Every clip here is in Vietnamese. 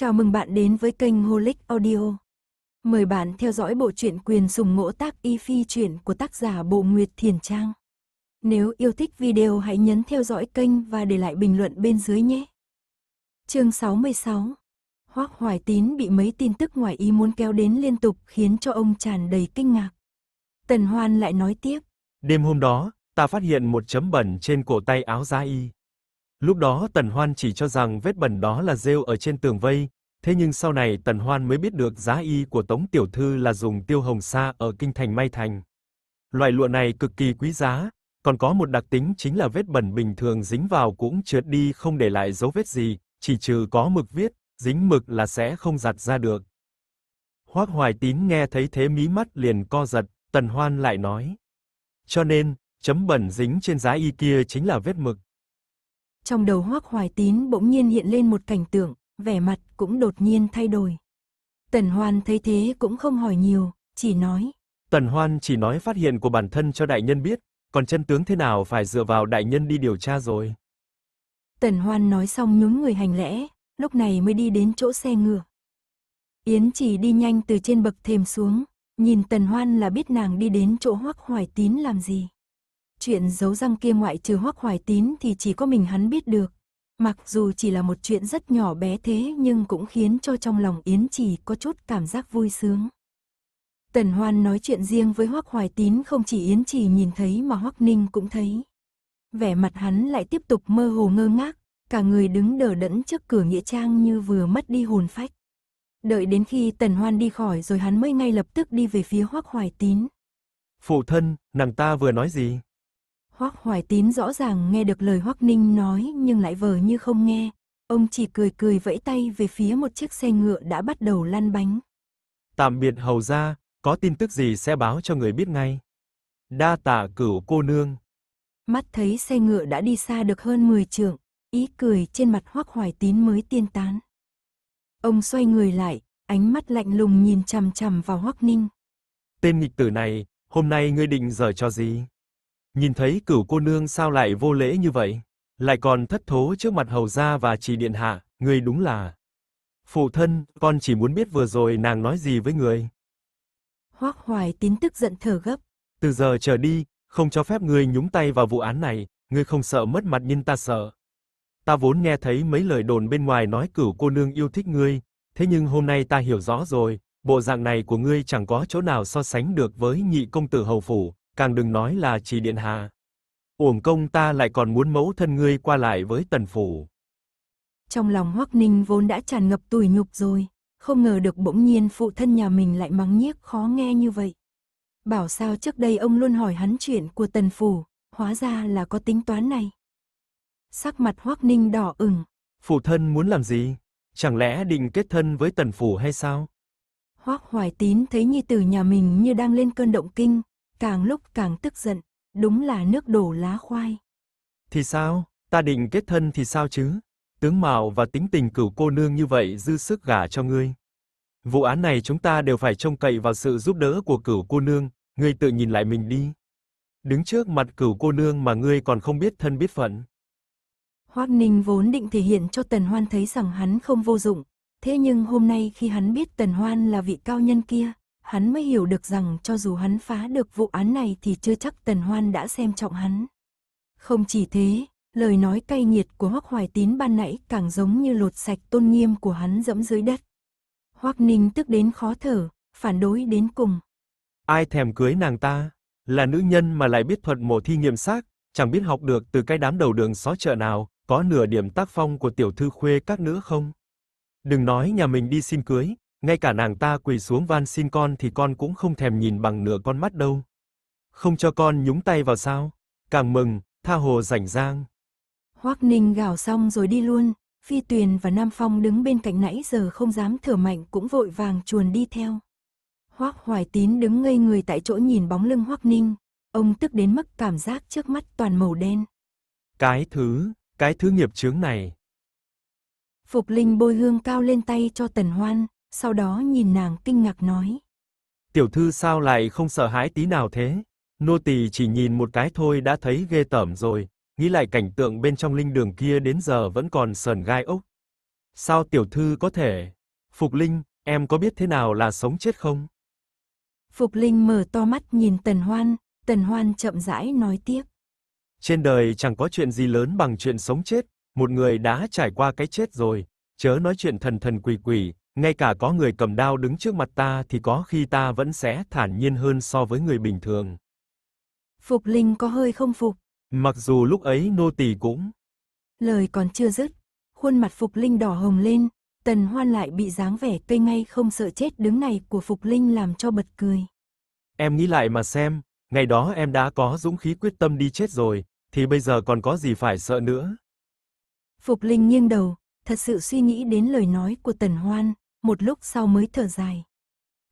Chào mừng bạn đến với kênh Holic Audio. Mời bạn theo dõi bộ truyện quyền sùng ngỗ tác y phi truyện của tác giả Bộ Nguyệt Thiền Trang. Nếu yêu thích video hãy nhấn theo dõi kênh và để lại bình luận bên dưới nhé. Chương 66 Hoác Hoài Tín bị mấy tin tức ngoài ý muốn kéo đến liên tục khiến cho ông tràn đầy kinh ngạc. Tần Hoan lại nói tiếp. Đêm hôm đó, ta phát hiện một chấm bẩn trên cổ tay áo giá y. Lúc đó Tần Hoan chỉ cho rằng vết bẩn đó là rêu ở trên tường vây, thế nhưng sau này Tần Hoan mới biết được giá y của Tống tiểu thư là dùng tiêu hồng sa ở kinh thành may thành. Loại lụa này cực kỳ quý giá, còn có một đặc tính chính là vết bẩn bình thường dính vào cũng trượt đi không để lại dấu vết gì, chỉ trừ có mực viết, dính mực là sẽ không giặt ra được. Hoắc Hoài Tín nghe thấy thế mí mắt liền co giật, Tần Hoan lại nói: "Cho nên, chấm bẩn dính trên giá y kia chính là vết mực." Trong đầu hoác hoài tín bỗng nhiên hiện lên một cảnh tượng, vẻ mặt cũng đột nhiên thay đổi. Tần Hoan thấy thế cũng không hỏi nhiều, chỉ nói. Tần Hoan chỉ nói phát hiện của bản thân cho đại nhân biết, còn chân tướng thế nào phải dựa vào đại nhân đi điều tra rồi. Tần Hoan nói xong nhún người hành lễ, lúc này mới đi đến chỗ xe ngựa. Yến chỉ đi nhanh từ trên bậc thềm xuống, nhìn Tần Hoan là biết nàng đi đến chỗ hoắc hoài tín làm gì. Chuyện giấu răng kia ngoại trừ hoắc hoài tín thì chỉ có mình hắn biết được. Mặc dù chỉ là một chuyện rất nhỏ bé thế nhưng cũng khiến cho trong lòng Yến Chỉ có chút cảm giác vui sướng. Tần Hoan nói chuyện riêng với Hoắc Hoài Tín không chỉ Yến Chỉ nhìn thấy mà Hoắc Ninh cũng thấy. Vẻ mặt hắn lại tiếp tục mơ hồ ngơ ngác, cả người đứng đờ đẫn trước cửa nghĩa trang như vừa mất đi hồn phách. Đợi đến khi Tần Hoan đi khỏi rồi hắn mới ngay lập tức đi về phía Hoắc Hoài Tín. Phụ thân, nàng ta vừa nói gì? Hoác Hoài Tín rõ ràng nghe được lời Hoác Ninh nói nhưng lại vờ như không nghe. Ông chỉ cười cười vẫy tay về phía một chiếc xe ngựa đã bắt đầu lăn bánh. Tạm biệt hầu ra, có tin tức gì sẽ báo cho người biết ngay. Đa tạ cửu cô nương. Mắt thấy xe ngựa đã đi xa được hơn 10 trượng, ý cười trên mặt Hoác Hoài Tín mới tiên tán. Ông xoay người lại, ánh mắt lạnh lùng nhìn chằm chằm vào Hoắc Ninh. Tên nghịch tử này, hôm nay ngươi định giở cho gì? Nhìn thấy cửu cô nương sao lại vô lễ như vậy, lại còn thất thố trước mặt hầu gia và chỉ điện hạ, người đúng là. Phụ thân, con chỉ muốn biết vừa rồi nàng nói gì với người. Hoắc Hoài tín tức giận thở gấp. Từ giờ trở đi, không cho phép ngươi nhúng tay vào vụ án này, ngươi không sợ mất mặt nhưng ta sợ. Ta vốn nghe thấy mấy lời đồn bên ngoài nói cửu cô nương yêu thích ngươi, thế nhưng hôm nay ta hiểu rõ rồi, bộ dạng này của ngươi chẳng có chỗ nào so sánh được với nhị công tử hầu phủ, càng đừng nói là chỉ điện hạ. Uổng công ta lại còn muốn mẫu thân ngươi qua lại với tần phủ. Trong lòng Hoắc Ninh vốn đã tràn ngập tủi nhục rồi, không ngờ được bỗng nhiên phụ thân nhà mình lại mắng nhiếc khó nghe như vậy. Bảo sao trước đây ông luôn hỏi hắn chuyện của tần phủ, hóa ra là có tính toán này. Sắc mặt Hoắc Ninh đỏ ửng. Phụ thân muốn làm gì? Chẳng lẽ định kết thân với tần phủ hay sao? Hoắc Hoài Tín thấy nhi tử nhà mình như đang lên cơn động kinh, càng lúc càng tức giận, đúng là nước đổ lá khoai. Thì sao, ta định kết thân thì sao chứ? Tướng mạo và tính tình cửu cô nương như vậy dư sức gả cho ngươi. Vụ án này chúng ta đều phải trông cậy vào sự giúp đỡ của cửu cô nương, ngươi tự nhìn lại mình đi. Đứng trước mặt cửu cô nương mà ngươi còn không biết thân biết phận. Hoác Ninh vốn định thể hiện cho Tần Hoan thấy rằng hắn không vô dụng, thế nhưng hôm nay khi hắn biết Tần Hoan là vị cao nhân kia, hắn mới hiểu được rằng cho dù hắn phá được vụ án này thì chưa chắc Tần Hoan đã xem trọng hắn. Không chỉ thế, lời nói cay nghiệt của Hoắc Hoài Tín ban nãy càng giống như lột sạch tôn nghiêm của hắn dẫm dưới đất. Hoắc Ninh tức đến khó thở, phản đối đến cùng. Ai thèm cưới nàng ta, là nữ nhân mà lại biết thuật mổ thi nghiệm xác, chẳng biết học được từ cái đám đầu đường xó chợ nào, có nửa điểm tác phong của tiểu thư khuê các nữa không? Đừng nói nhà mình đi xin cưới, ngay cả nàng ta quỳ xuống van xin con thì con cũng không thèm nhìn bằng nửa con mắt đâu. Không cho con nhúng tay vào sao? Càng mừng, tha hồ rảnh rang. Hoắc Ninh gào xong rồi đi luôn, Phi Tuyền và Nam Phong đứng bên cạnh nãy giờ không dám thở mạnh cũng vội vàng chuồn đi theo. Hoắc Hoài Tín đứng ngây người tại chỗ nhìn bóng lưng Hoắc Ninh, ông tức đến mất cảm giác trước mắt toàn màu đen. Cái thứ, cái thứ nghiệp chướng này. Phục Linh bôi hương cao lên tay cho Tần Hoan, sau đó nhìn nàng kinh ngạc nói. Tiểu thư sao lại không sợ hãi tí nào thế? Nô tỳ chỉ nhìn một cái thôi đã thấy ghê tởm rồi, nghĩ lại cảnh tượng bên trong linh đường kia đến giờ vẫn còn sờn gai ốc. Sao tiểu thư có thể? Phục Linh, em có biết thế nào là sống chết không? Phục Linh mở to mắt nhìn Tần Hoan, Tần Hoan chậm rãi nói tiếp. Trên đời chẳng có chuyện gì lớn bằng chuyện sống chết, một người đã trải qua cái chết rồi, chớ nói chuyện thần thần quỷ quỷ, ngay cả có người cầm đao đứng trước mặt ta thì có khi ta vẫn sẽ thản nhiên hơn so với người bình thường. Phục Linh có hơi không phục. Mặc dù lúc ấy nô tỳ cũng. Lời còn chưa dứt, khuôn mặt Phục Linh đỏ hồng lên, Tần Hoan lại bị dáng vẻ cây ngay không sợ chết đứng này của Phục Linh làm cho bật cười. Em nghĩ lại mà xem, ngày đó em đã có dũng khí quyết tâm đi chết rồi, thì bây giờ còn có gì phải sợ nữa. Phục Linh nghiêng đầu, thật sự suy nghĩ đến lời nói của Tần Hoan, một lúc sau mới thở dài.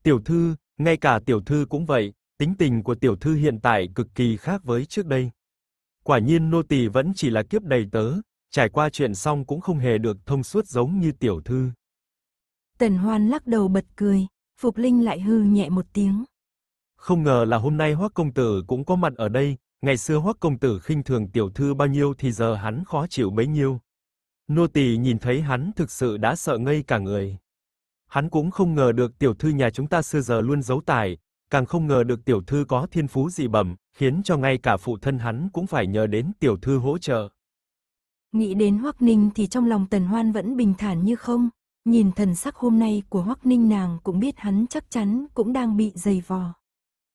Tiểu thư, ngay cả tiểu thư cũng vậy, tính tình của tiểu thư hiện tại cực kỳ khác với trước đây. Quả nhiên nô tỳ vẫn chỉ là kiếp đầy tớ, trải qua chuyện xong cũng không hề được thông suốt giống như tiểu thư. Tần Hoan lắc đầu bật cười, Phục Linh lại hư nhẹ một tiếng. Không ngờ là hôm nay Hoắc công tử cũng có mặt ở đây, ngày xưa Hoắc công tử khinh thường tiểu thư bao nhiêu thì giờ hắn khó chịu bấy nhiêu. Nô tỳ nhìn thấy hắn thực sự đã sợ ngây cả người. Hắn cũng không ngờ được tiểu thư nhà chúng ta xưa giờ luôn giấu tài, càng không ngờ được tiểu thư có thiên phú dị bẩm, khiến cho ngay cả phụ thân hắn cũng phải nhờ đến tiểu thư hỗ trợ. Nghĩ đến Hoắc Ninh thì trong lòng Tần Hoan vẫn bình thản như không, nhìn thần sắc hôm nay của Hoắc Ninh nàng cũng biết hắn chắc chắn cũng đang bị dày vò.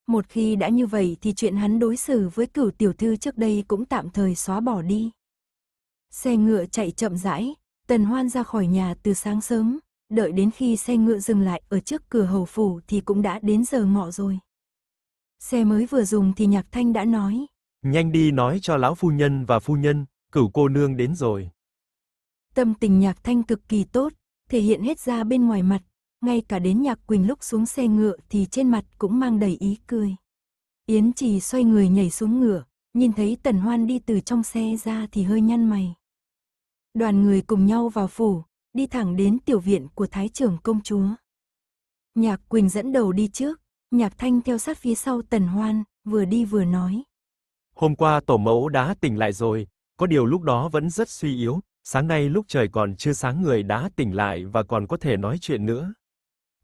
Một khi đã như vậy thì chuyện hắn đối xử với cửu tiểu thư trước đây cũng tạm thời xóa bỏ đi. Xe ngựa chạy chậm rãi, Tần Hoan ra khỏi nhà từ sáng sớm, đợi đến khi xe ngựa dừng lại ở trước cửa hầu phủ thì cũng đã đến giờ ngọ rồi. Xe mới vừa dùng thì Nhạc Thanh đã nói. Nhanh đi nói cho lão phu nhân và phu nhân, cửu cô nương đến rồi. Tâm tình Nhạc Thanh cực kỳ tốt, thể hiện hết ra bên ngoài mặt, ngay cả đến Nhạc Quỳnh lúc xuống xe ngựa thì trên mặt cũng mang đầy ý cười. Yến Trì xoay người nhảy xuống ngựa, nhìn thấy Tần Hoan đi từ trong xe ra thì hơi nhăn mày. Đoàn người cùng nhau vào phủ, đi thẳng đến tiểu viện của Thái trưởng công chúa. Nhạc Quỳnh dẫn đầu đi trước, Nhạc Thanh theo sát phía sau Tần Hoan, vừa đi vừa nói. Hôm qua tổ mẫu đã tỉnh lại rồi, có điều lúc đó vẫn rất suy yếu, sáng nay lúc trời còn chưa sáng người đã tỉnh lại và còn có thể nói chuyện nữa.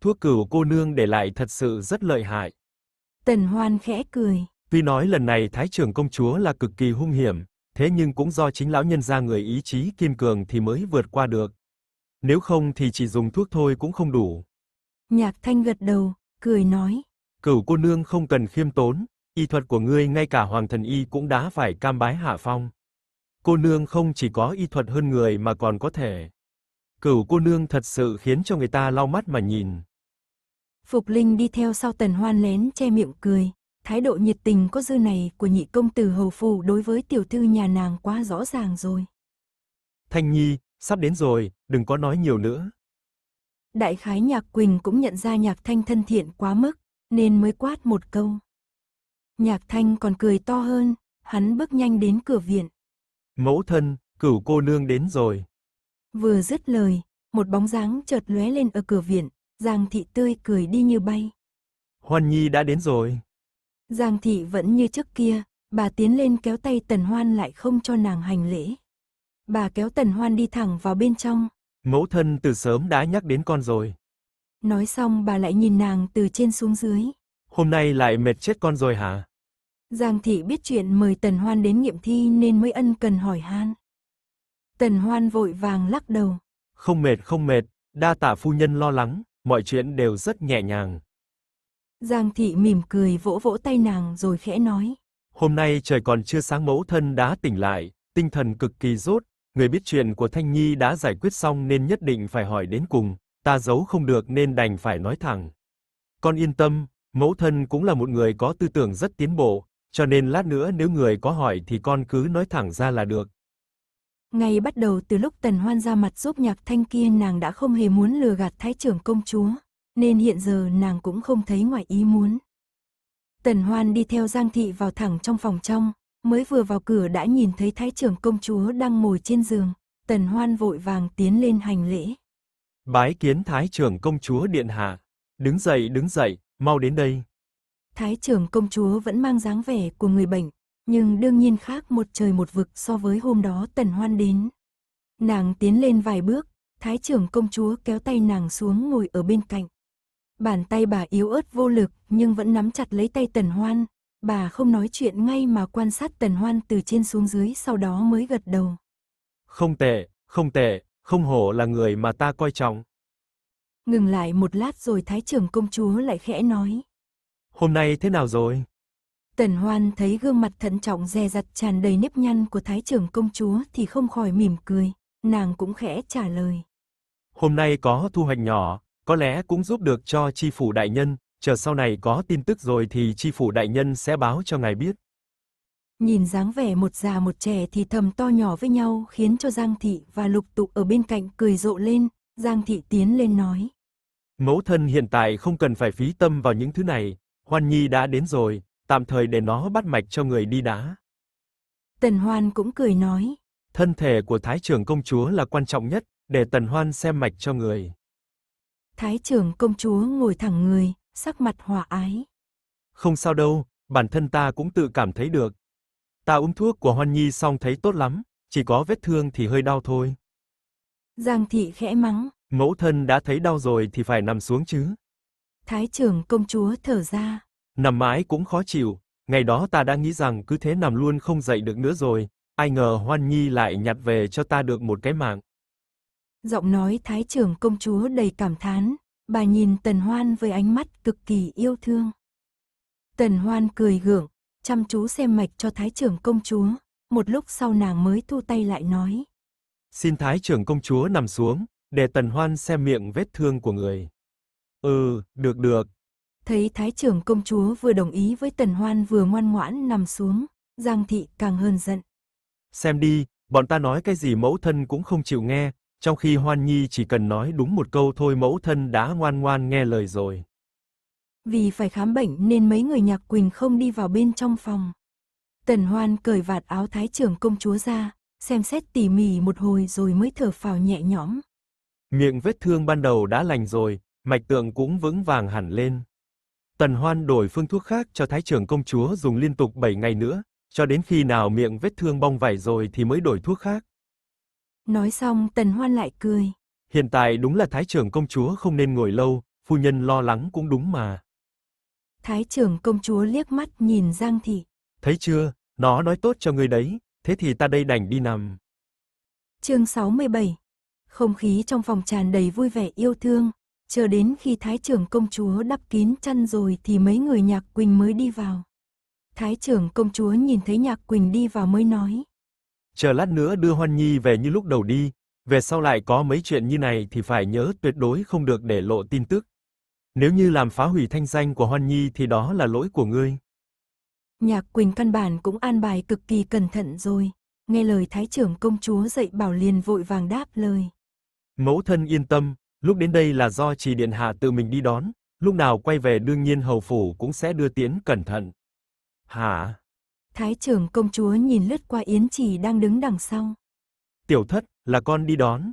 Thuốc cửu cô nương để lại thật sự rất lợi hại. Tần Hoan khẽ cười. Tuy nói lần này Thái trưởng công chúa là cực kỳ hung hiểm, thế nhưng cũng do chính lão nhân gia người ý chí kiên cường thì mới vượt qua được, nếu không thì chỉ dùng thuốc thôi cũng không đủ. Nhạc Thanh gật đầu, cười nói. Cửu cô nương không cần khiêm tốn, y thuật của ngươi ngay cả hoàng thần y cũng đã phải cam bái hạ phong. Cô nương không chỉ có y thuật hơn người mà còn có thể. Cửu cô nương thật sự khiến cho người ta lau mắt mà nhìn. Phục Linh đi theo sau Tần Hoan lén che miệng cười, thái độ nhiệt tình có dư này của nhị công tử hầu phù đối với tiểu thư nhà nàng quá rõ ràng rồi. Thanh Nhi, sắp đến rồi, đừng có nói nhiều nữa. Đại khái nhạc Quỳnh cũng nhận ra nhạc thanh thân thiện quá mức, nên mới quát một câu. Nhạc thanh còn cười to hơn, hắn bước nhanh đến cửa viện. Mẫu thân, cửu cô nương đến rồi. Vừa dứt lời, một bóng dáng chợt lóe lên ở cửa viện, Giang thị tươi cười đi như bay. Hoan Nhi đã đến rồi. Giang thị vẫn như trước kia, bà tiến lên kéo tay Tần Hoan lại không cho nàng hành lễ. Bà kéo Tần Hoan đi thẳng vào bên trong, Mẫu thân từ sớm đã nhắc đến con rồi. Nói xong bà lại nhìn nàng từ trên xuống dưới. Hôm nay lại mệt chết con rồi hả? Giang thị biết chuyện mời Tần Hoan đến nghiệm thi nên mới ân cần hỏi han. Tần Hoan vội vàng lắc đầu. Không mệt không mệt, đa tạ phu nhân lo lắng, mọi chuyện đều rất nhẹ nhàng. Giang thị mỉm cười vỗ vỗ tay nàng rồi khẽ nói. Hôm nay trời còn chưa sáng mẫu thân đã tỉnh lại, tinh thần cực kỳ rốt, người biết chuyện của Thanh Nhi đã giải quyết xong nên nhất định phải hỏi đến cùng, ta giấu không được nên đành phải nói thẳng. Con yên tâm, mẫu thân cũng là một người có tư tưởng rất tiến bộ, cho nên lát nữa nếu người có hỏi thì con cứ nói thẳng ra là được. Ngay bắt đầu từ lúc Tần Hoan ra mặt giúp Nhạc Thanh kia nàng đã không hề muốn lừa gạt Thái trưởng công chúa, nên hiện giờ nàng cũng không thấy ngoài ý muốn. Tần Hoan đi theo Giang Thị vào thẳng trong phòng trong, mới vừa vào cửa đã nhìn thấy thái trưởng công chúa đang ngồi trên giường, tần hoan vội vàng tiến lên hành lễ. Bái kiến thái trưởng công chúa điện hạ, đứng dậy đứng dậy, mau đến đây. Thái trưởng công chúa vẫn mang dáng vẻ của người bệnh, nhưng đương nhiên khác một trời một vực so với hôm đó tần hoan đến. Nàng tiến lên vài bước, thái trưởng công chúa kéo tay nàng xuống ngồi ở bên cạnh. Bàn tay bà yếu ớt vô lực nhưng vẫn nắm chặt lấy tay tần hoan, Bà không nói chuyện ngay mà quan sát tần hoan từ trên xuống dưới sau đó mới gật đầu. Không tệ, không tệ, không hổ là người mà ta coi trọng. Ngừng lại một lát rồi thái trưởng công chúa lại khẽ nói. Hôm nay thế nào rồi? Tần hoan thấy gương mặt thận trọng dè dặt tràn đầy nếp nhăn của thái trưởng công chúa thì không khỏi mỉm cười, nàng cũng khẽ trả lời. Hôm nay có thu hoạch nhỏ, có lẽ cũng giúp được cho chi phủ đại nhân, chờ sau này có tin tức rồi thì chi phủ đại nhân sẽ báo cho ngài biết. Nhìn dáng vẻ một già một trẻ thì thầm to nhỏ với nhau khiến cho Giang Thị và Lục Tụ ở bên cạnh cười rộ lên, Giang Thị tiến lên nói. Mẫu thân hiện tại không cần phải phí tâm vào những thứ này, Hoan Nhi đã đến rồi, tạm thời để nó bắt mạch cho người đi đã. Tần Hoan cũng cười nói. Thân thể của Thái trưởng công chúa là quan trọng nhất, để Tần Hoan xem mạch cho người. Thái trưởng công chúa ngồi thẳng người, sắc mặt hòa ái. Không sao đâu, bản thân ta cũng tự cảm thấy được. Ta uống thuốc của Hoan Nhi xong thấy tốt lắm, chỉ có vết thương thì hơi đau thôi. Giang thị khẽ mắng. Mẫu thân đã thấy đau rồi thì phải nằm xuống chứ. Thái trưởng công chúa thở ra. Nằm mãi cũng khó chịu, ngày đó ta đã nghĩ rằng cứ thế nằm luôn không dậy được nữa rồi, ai ngờ Hoan Nhi lại nhặt về cho ta được một cái mạng. Giọng nói thái trưởng công chúa đầy cảm thán, Bà nhìn Tần Hoan với ánh mắt cực kỳ yêu thương. Tần Hoan cười gượng, chăm chú xem mạch cho Thái trưởng công chúa, một lúc sau nàng mới thu tay lại nói. Xin Thái trưởng công chúa nằm xuống, để Tần Hoan xem miệng vết thương của người. Ừ, được được. Thấy Thái trưởng công chúa vừa đồng ý với Tần Hoan vừa ngoan ngoãn nằm xuống, Giang Thị càng hơn giận. Xem đi, bọn ta nói cái gì mẫu thân cũng không chịu nghe, trong khi Hoan Nhi chỉ cần nói đúng một câu thôi mẫu thân đã ngoan ngoan nghe lời rồi. Vì phải khám bệnh nên mấy người nhạc Quỳnh không đi vào bên trong phòng. Tần Hoan cởi vạt áo thái trưởng công chúa ra, xem xét tỉ mỉ một hồi rồi mới thở phào nhẹ nhõm. Miệng vết thương ban đầu đã lành rồi, mạch tượng cũng vững vàng hẳn lên. Tần Hoan đổi phương thuốc khác cho thái trưởng công chúa dùng liên tục 7 ngày nữa, cho đến khi nào miệng vết thương bong vảy rồi thì mới đổi thuốc khác. Nói xong tần hoan lại cười. Hiện tại đúng là thái trưởng công chúa không nên ngồi lâu, phu nhân lo lắng cũng đúng mà. Thái trưởng công chúa liếc mắt nhìn Giang Thị. Thấy chưa, nó nói tốt cho ngươi đấy, thế thì ta đây đành đi nằm. chương 67 Không khí trong phòng tràn đầy vui vẻ yêu thương, chờ đến khi thái trưởng công chúa đắp kín chăn rồi thì mấy người nhạc Quỳnh mới đi vào. Thái trưởng công chúa nhìn thấy nhạc Quỳnh đi vào mới nói chờ lát nữa đưa Hoan Nhi về như lúc đầu đi, về sau lại có mấy chuyện như này thì phải nhớ tuyệt đối không được để lộ tin tức. Nếu như làm phá hủy thanh danh của Hoan Nhi thì đó là lỗi của ngươi. Nhạc Quỳnh căn bản cũng an bài cực kỳ cẩn thận rồi, nghe lời thái trưởng công chúa dạy bảo liền vội vàng đáp lời. Mẫu thân yên tâm, lúc đến đây là do trì điện hạ tự mình đi đón, lúc nào quay về đương nhiên hầu phủ cũng sẽ đưa tiến cẩn thận. Hả? Thái trưởng công chúa nhìn lướt qua Yến Trì đang đứng đằng sau. Tiểu thất, là con đi đón.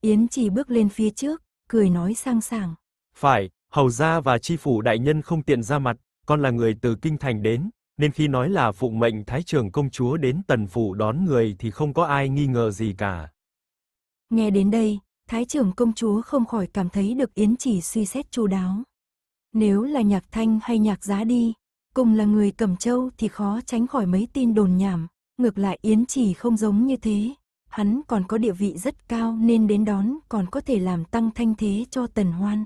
Yến Trì bước lên phía trước, cười nói sang sảng. Phải, hầu gia và chi phủ đại nhân không tiện ra mặt, con là người từ kinh thành đến, nên khi nói là phụ mệnh thái trưởng công chúa đến tần phủ đón người thì không có ai nghi ngờ gì cả. Nghe đến đây, thái trưởng công chúa không khỏi cảm thấy được Yến Chỉ suy xét chu đáo. Nếu là nhạc thanh hay nhạc giá đi, Cùng là người cầm châu thì khó tránh khỏi mấy tin đồn nhảm, ngược lại Yến Chỉ không giống như thế. Hắn còn có địa vị rất cao nên đến đón còn có thể làm tăng thanh thế cho tần hoan.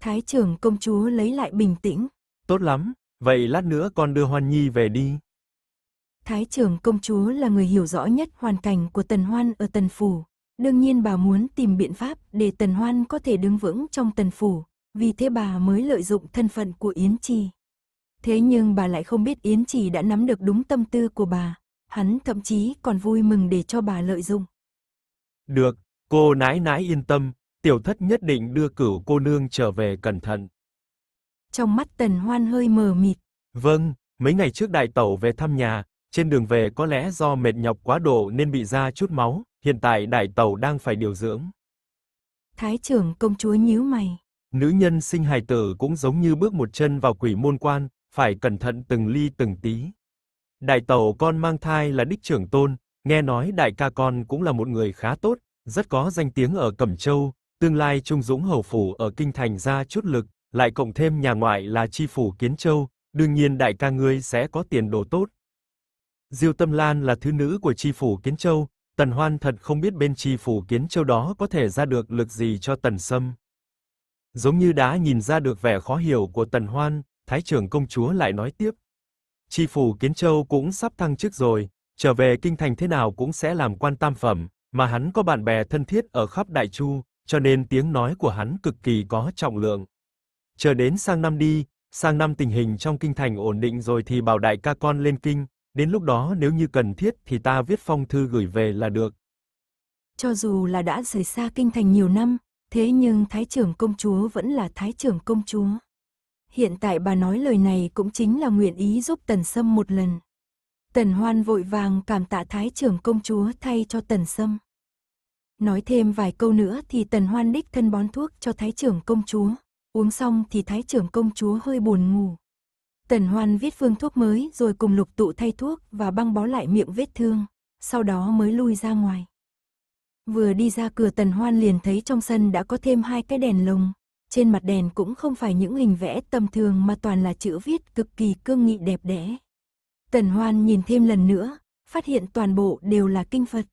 Thái trưởng công chúa lấy lại bình tĩnh. Tốt lắm, vậy lát nữa con đưa Hoan Nhi về đi. Thái trưởng công chúa là người hiểu rõ nhất hoàn cảnh của tần hoan ở tần phủ. Đương nhiên bà muốn tìm biện pháp để tần hoan có thể đứng vững trong tần phủ, vì thế bà mới lợi dụng thân phận của Yến Trì. Thế nhưng bà lại không biết Yến Trì đã nắm được đúng tâm tư của bà, hắn thậm chí còn vui mừng để cho bà lợi dụng. Được, cô nái nái yên tâm, tiểu thất nhất định đưa cửu cô nương trở về cẩn thận. Trong mắt tần hoan hơi mờ mịt. Vâng, mấy ngày trước đại tẩu về thăm nhà, trên đường về có lẽ do mệt nhọc quá độ nên bị ra chút máu, hiện tại đại tẩu đang phải điều dưỡng. Thái trưởng công chúa nhíu mày. Nữ nhân sinh hài tử cũng giống như bước một chân vào quỷ môn quan, phải cẩn thận từng ly từng tí. Đại tẩu con mang thai là đích trưởng tôn, nghe nói đại ca con cũng là một người khá tốt, rất có danh tiếng ở Cẩm Châu, tương lai Trung Dũng hầu phủ ở kinh thành ra chút lực, lại cộng thêm nhà ngoại là chi phủ Kiến Châu, đương nhiên đại ca ngươi sẽ có tiền đồ tốt. Diêu Tâm Lan là thứ nữ của chi phủ Kiến Châu, Tần Hoan thật không biết bên chi phủ Kiến Châu đó có thể ra được lực gì cho Tần Sâm. Giống như đã nhìn ra được vẻ khó hiểu của Tần Hoan, Thái trưởng công chúa lại nói tiếp. Chi phủ Kiến Châu cũng sắp thăng chức rồi, trở về kinh thành thế nào cũng sẽ làm quan tam phẩm, mà hắn có bạn bè thân thiết ở khắp Đại Chu, cho nên tiếng nói của hắn cực kỳ có trọng lượng. Chờ đến sang năm đi, sang năm tình hình trong kinh thành ổn định rồi thì bảo đại ca con lên kinh, đến lúc đó nếu như cần thiết thì ta viết phong thư gửi về là được. Cho dù là đã rời xa kinh thành nhiều năm, thế nhưng thái trưởng công chúa vẫn là thái trưởng công chúa hiện tại bà nói lời này cũng chính là nguyện ý giúp Tần Sâm một lần. Tần Hoan vội vàng cảm tạ Thái trưởng công chúa thay cho Tần Sâm. Nói thêm vài câu nữa thì Tần Hoan đích thân bón thuốc cho Thái trưởng công chúa, uống xong thì Thái trưởng công chúa hơi buồn ngủ. Tần Hoan viết phương thuốc mới rồi cùng lục tụ thay thuốc và băng bó lại miệng vết thương, sau đó mới lui ra ngoài. Vừa đi ra cửa Tần Hoan liền thấy trong sân đã có thêm hai cái đèn lồng, trên mặt đèn cũng không phải những hình vẽ tầm thường mà toàn là chữ viết cực kỳ cương nghị đẹp đẽ. Tần Hoan nhìn thêm lần nữa, phát hiện toàn bộ đều là kinh Phật.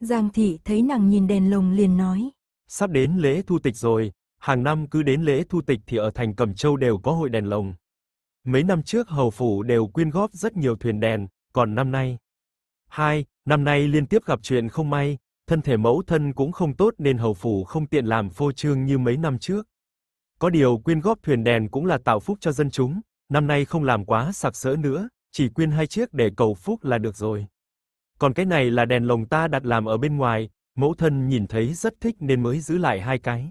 Giang Thị thấy nàng nhìn đèn lồng liền nói. Sắp đến lễ thu tịch rồi, hàng năm cứ đến lễ thu tịch thì ở thành Cẩm Châu đều có hội đèn lồng. Mấy năm trước hầu phủ đều quyên góp rất nhiều thuyền đèn, còn năm nay. Hai, năm nay liên tiếp gặp chuyện không may, thân thể mẫu thân cũng không tốt nên hầu phủ không tiện làm phô trương như mấy năm trước. Có điều quyên góp thuyền đèn cũng là tạo phúc cho dân chúng, năm nay không làm quá sặc sỡ nữa, chỉ quyên hai chiếc để cầu phúc là được rồi. Còn cái này là đèn lồng ta đặt làm ở bên ngoài, mẫu thân nhìn thấy rất thích nên mới giữ lại hai cái.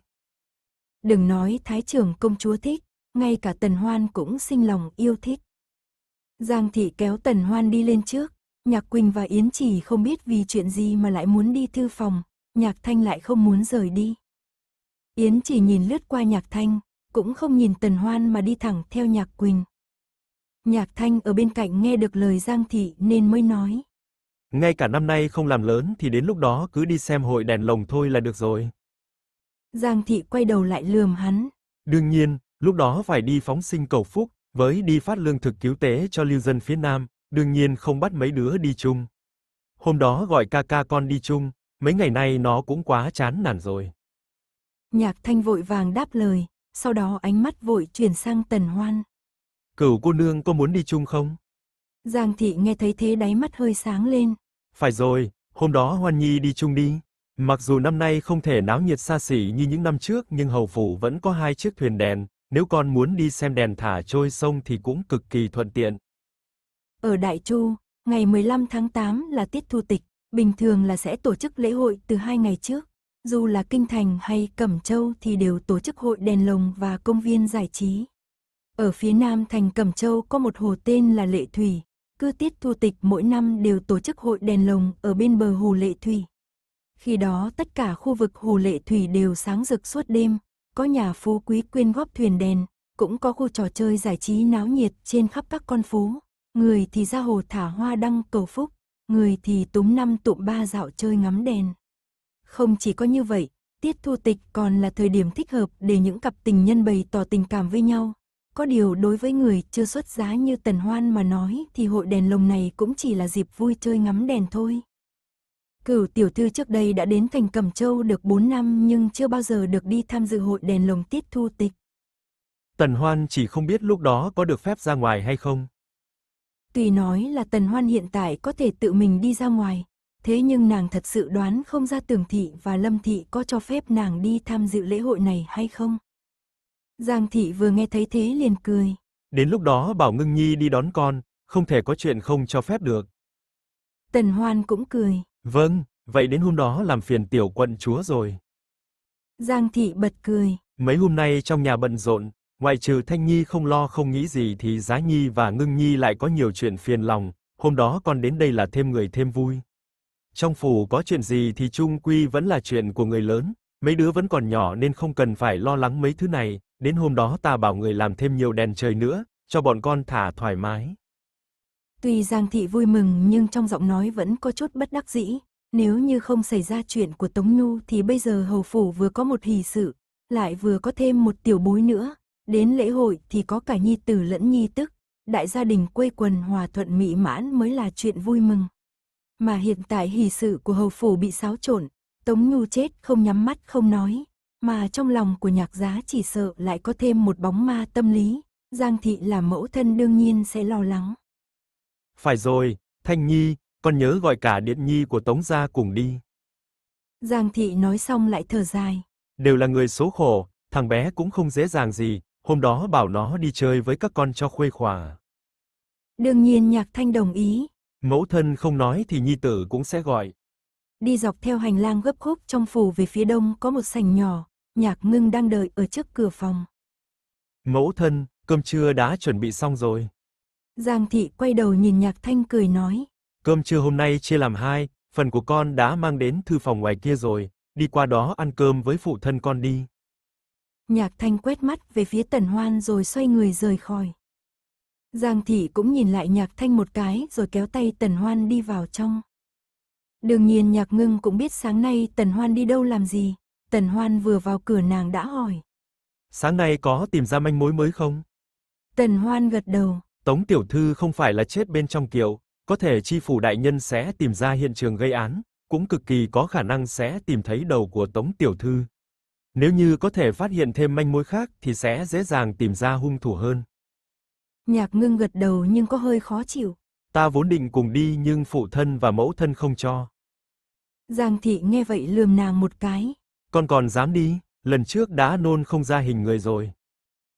Đừng nói Thái trưởng công chúa thích, ngay cả Tần Hoan cũng sinh lòng yêu thích. Giang thị kéo Tần Hoan đi lên trước, Nhạc Quỳnh và Yến Chỉ không biết vì chuyện gì mà lại muốn đi thư phòng, Nhạc Thanh lại không muốn rời đi. Yến Chỉ nhìn lướt qua Nhạc Thanh, cũng không nhìn Tần Hoan mà đi thẳng theo Nhạc Quỳnh. Nhạc Thanh ở bên cạnh nghe được lời Giang Thị nên mới nói. Ngay cả năm nay không làm lớn thì đến lúc đó cứ đi xem hội đèn lồng thôi là được rồi. Giang Thị quay đầu lại lườm hắn. Đương nhiên, lúc đó phải đi phóng sinh cầu phúc, với đi phát lương thực cứu tế cho lưu dân phía Nam, đương nhiên không bắt mấy đứa đi chung. Hôm đó gọi ca ca con đi chung, mấy ngày nay nó cũng quá chán nản rồi. Nhạc Thanh vội vàng đáp lời, sau đó ánh mắt vội chuyển sang Tần Hoan. Cửu cô nương có muốn đi chung không? Giang thị nghe thấy thế đáy mắt hơi sáng lên. Phải rồi, hôm đó Hoan Nhi đi chung đi. Mặc dù năm nay không thể náo nhiệt xa xỉ như những năm trước nhưng hầu phủ vẫn có hai chiếc thuyền đèn, nếu con muốn đi xem đèn thả trôi sông thì cũng cực kỳ thuận tiện, ở Đại Chu, ngày 15 tháng 8 là tiết thu tịch, bình thường là sẽ tổ chức lễ hội từ hai ngày trước. Dù là Kinh Thành hay Cẩm Châu thì đều tổ chức hội đèn lồng và công viên giải trí. Ở phía nam thành Cẩm Châu có một hồ tên là Lệ Thủy, cứ tiết thu tịch mỗi năm đều tổ chức hội đèn lồng ở bên bờ hồ Lệ Thủy. Khi đó tất cả khu vực hồ Lệ Thủy đều sáng rực suốt đêm, có nhà phú quý quyên góp thuyền đèn, cũng có khu trò chơi giải trí náo nhiệt trên khắp các con phố người thì ra hồ thả hoa đăng cầu phúc, người thì túm năm tụm ba dạo chơi ngắm đèn. Không chỉ có như vậy, tiết thu tịch còn là thời điểm thích hợp để những cặp tình nhân bày tỏ tình cảm với nhau. Có điều đối với người chưa xuất giá như Tần Hoan mà nói thì hội đèn lồng này cũng chỉ là dịp vui chơi ngắm đèn thôi. Cửu tiểu thư trước đây đã đến thành Cẩm Châu được 4 năm nhưng chưa bao giờ được đi tham dự hội đèn lồng tiết thu tịch. Tần Hoan chỉ không biết lúc đó có được phép ra ngoài hay không tùy nói là Tần Hoan hiện tại có thể tự mình đi ra ngoài, thế nhưng nàng thật sự đoán không ra Tưởng Thị và Lâm Thị có cho phép nàng đi tham dự lễ hội này hay không. Giang Thị vừa nghe thấy thế liền cười. Đến lúc đó bảo Ngưng Nhi đi đón con, không thể có chuyện không cho phép được. Tần Hoan cũng cười. Vâng, vậy đến hôm đó làm phiền tiểu quận chúa rồi. Giang Thị bật cười. Mấy hôm nay trong nhà bận rộn, Ngoài trừ Thanh Nhi không lo không nghĩ gì thì Giá Nhi và Ngưng Nhi lại có nhiều chuyện phiền lòng, hôm đó con đến đây là thêm người thêm vui. Trong phủ có chuyện gì thì chung quy vẫn là chuyện của người lớn, mấy đứa vẫn còn nhỏ nên không cần phải lo lắng mấy thứ này, đến hôm đó ta bảo người làm thêm nhiều đèn trời nữa, cho bọn con thả thoải mái. Tuy Giang Thị vui mừng nhưng trong giọng nói vẫn có chút bất đắc dĩ, nếu như không xảy ra chuyện của Tống Nhu thì bây giờ hầu phủ vừa có một hỷ sự, lại vừa có thêm một tiểu bối nữa, Đến lễ hội thì có cả nhi tử lẫn nhi tức, đại gia đình quê quần hòa thuận mỹ mãn mới là chuyện vui mừng. Mà hiện tại hỷ sự của hầu phủ bị xáo trộn, Tống Nhu chết không nhắm mắt không nói, mà trong lòng của nhạc giá chỉ sợ lại có thêm một bóng ma tâm lý, Giang Thị là mẫu thân đương nhiên sẽ lo lắng. Phải rồi, Thanh Nhi, con nhớ gọi cả Điện Nhi của Tống gia cùng đi. Giang Thị nói xong lại thở dài. Đều là người số khổ, thằng bé cũng không dễ dàng gì, hôm đó bảo nó đi chơi với các con cho khuây khỏa. Đương nhiên Nhạc Thanh đồng ý. Mẫu thân không nói thì nhi tử cũng sẽ gọi. Đi dọc theo hành lang gấp khúc trong phủ về phía đông có một sảnh nhỏ, Nhạc Ngưng đang đợi ở trước cửa phòng. Mẫu thân, cơm trưa đã chuẩn bị xong rồi. Giang thị quay đầu nhìn Nhạc Thanh cười nói. Cơm trưa hôm nay chia làm hai, phần của con đã mang đến thư phòng ngoài kia rồi, đi qua đó ăn cơm với phụ thân con đi. Nhạc thanh quét mắt về phía tần hoan rồi xoay người rời khỏi. Giang thị cũng nhìn lại nhạc thanh một cái rồi kéo tay tần hoan đi vào trong. Đương nhiên nhạc ngưng cũng biết sáng nay tần hoan đi đâu làm gì. Tần hoan vừa vào cửa nàng đã hỏi. Sáng nay có tìm ra manh mối mới không? Tần hoan gật đầu. Tống tiểu thư không phải là chết bên trong kiệu, có thể chi phủ đại nhân sẽ tìm ra hiện trường gây án, cũng cực kỳ có khả năng sẽ tìm thấy đầu của Tống tiểu thư. Nếu như có thể phát hiện thêm manh mối khác thì sẽ dễ dàng tìm ra hung thủ hơn. Nhạc ngưng gật đầu nhưng có hơi khó chịu. Ta vốn định cùng đi nhưng phụ thân và mẫu thân không cho. Giang thị nghe vậy lườm nàng một cái. Con còn dám đi, lần trước đã nôn không ra hình người rồi.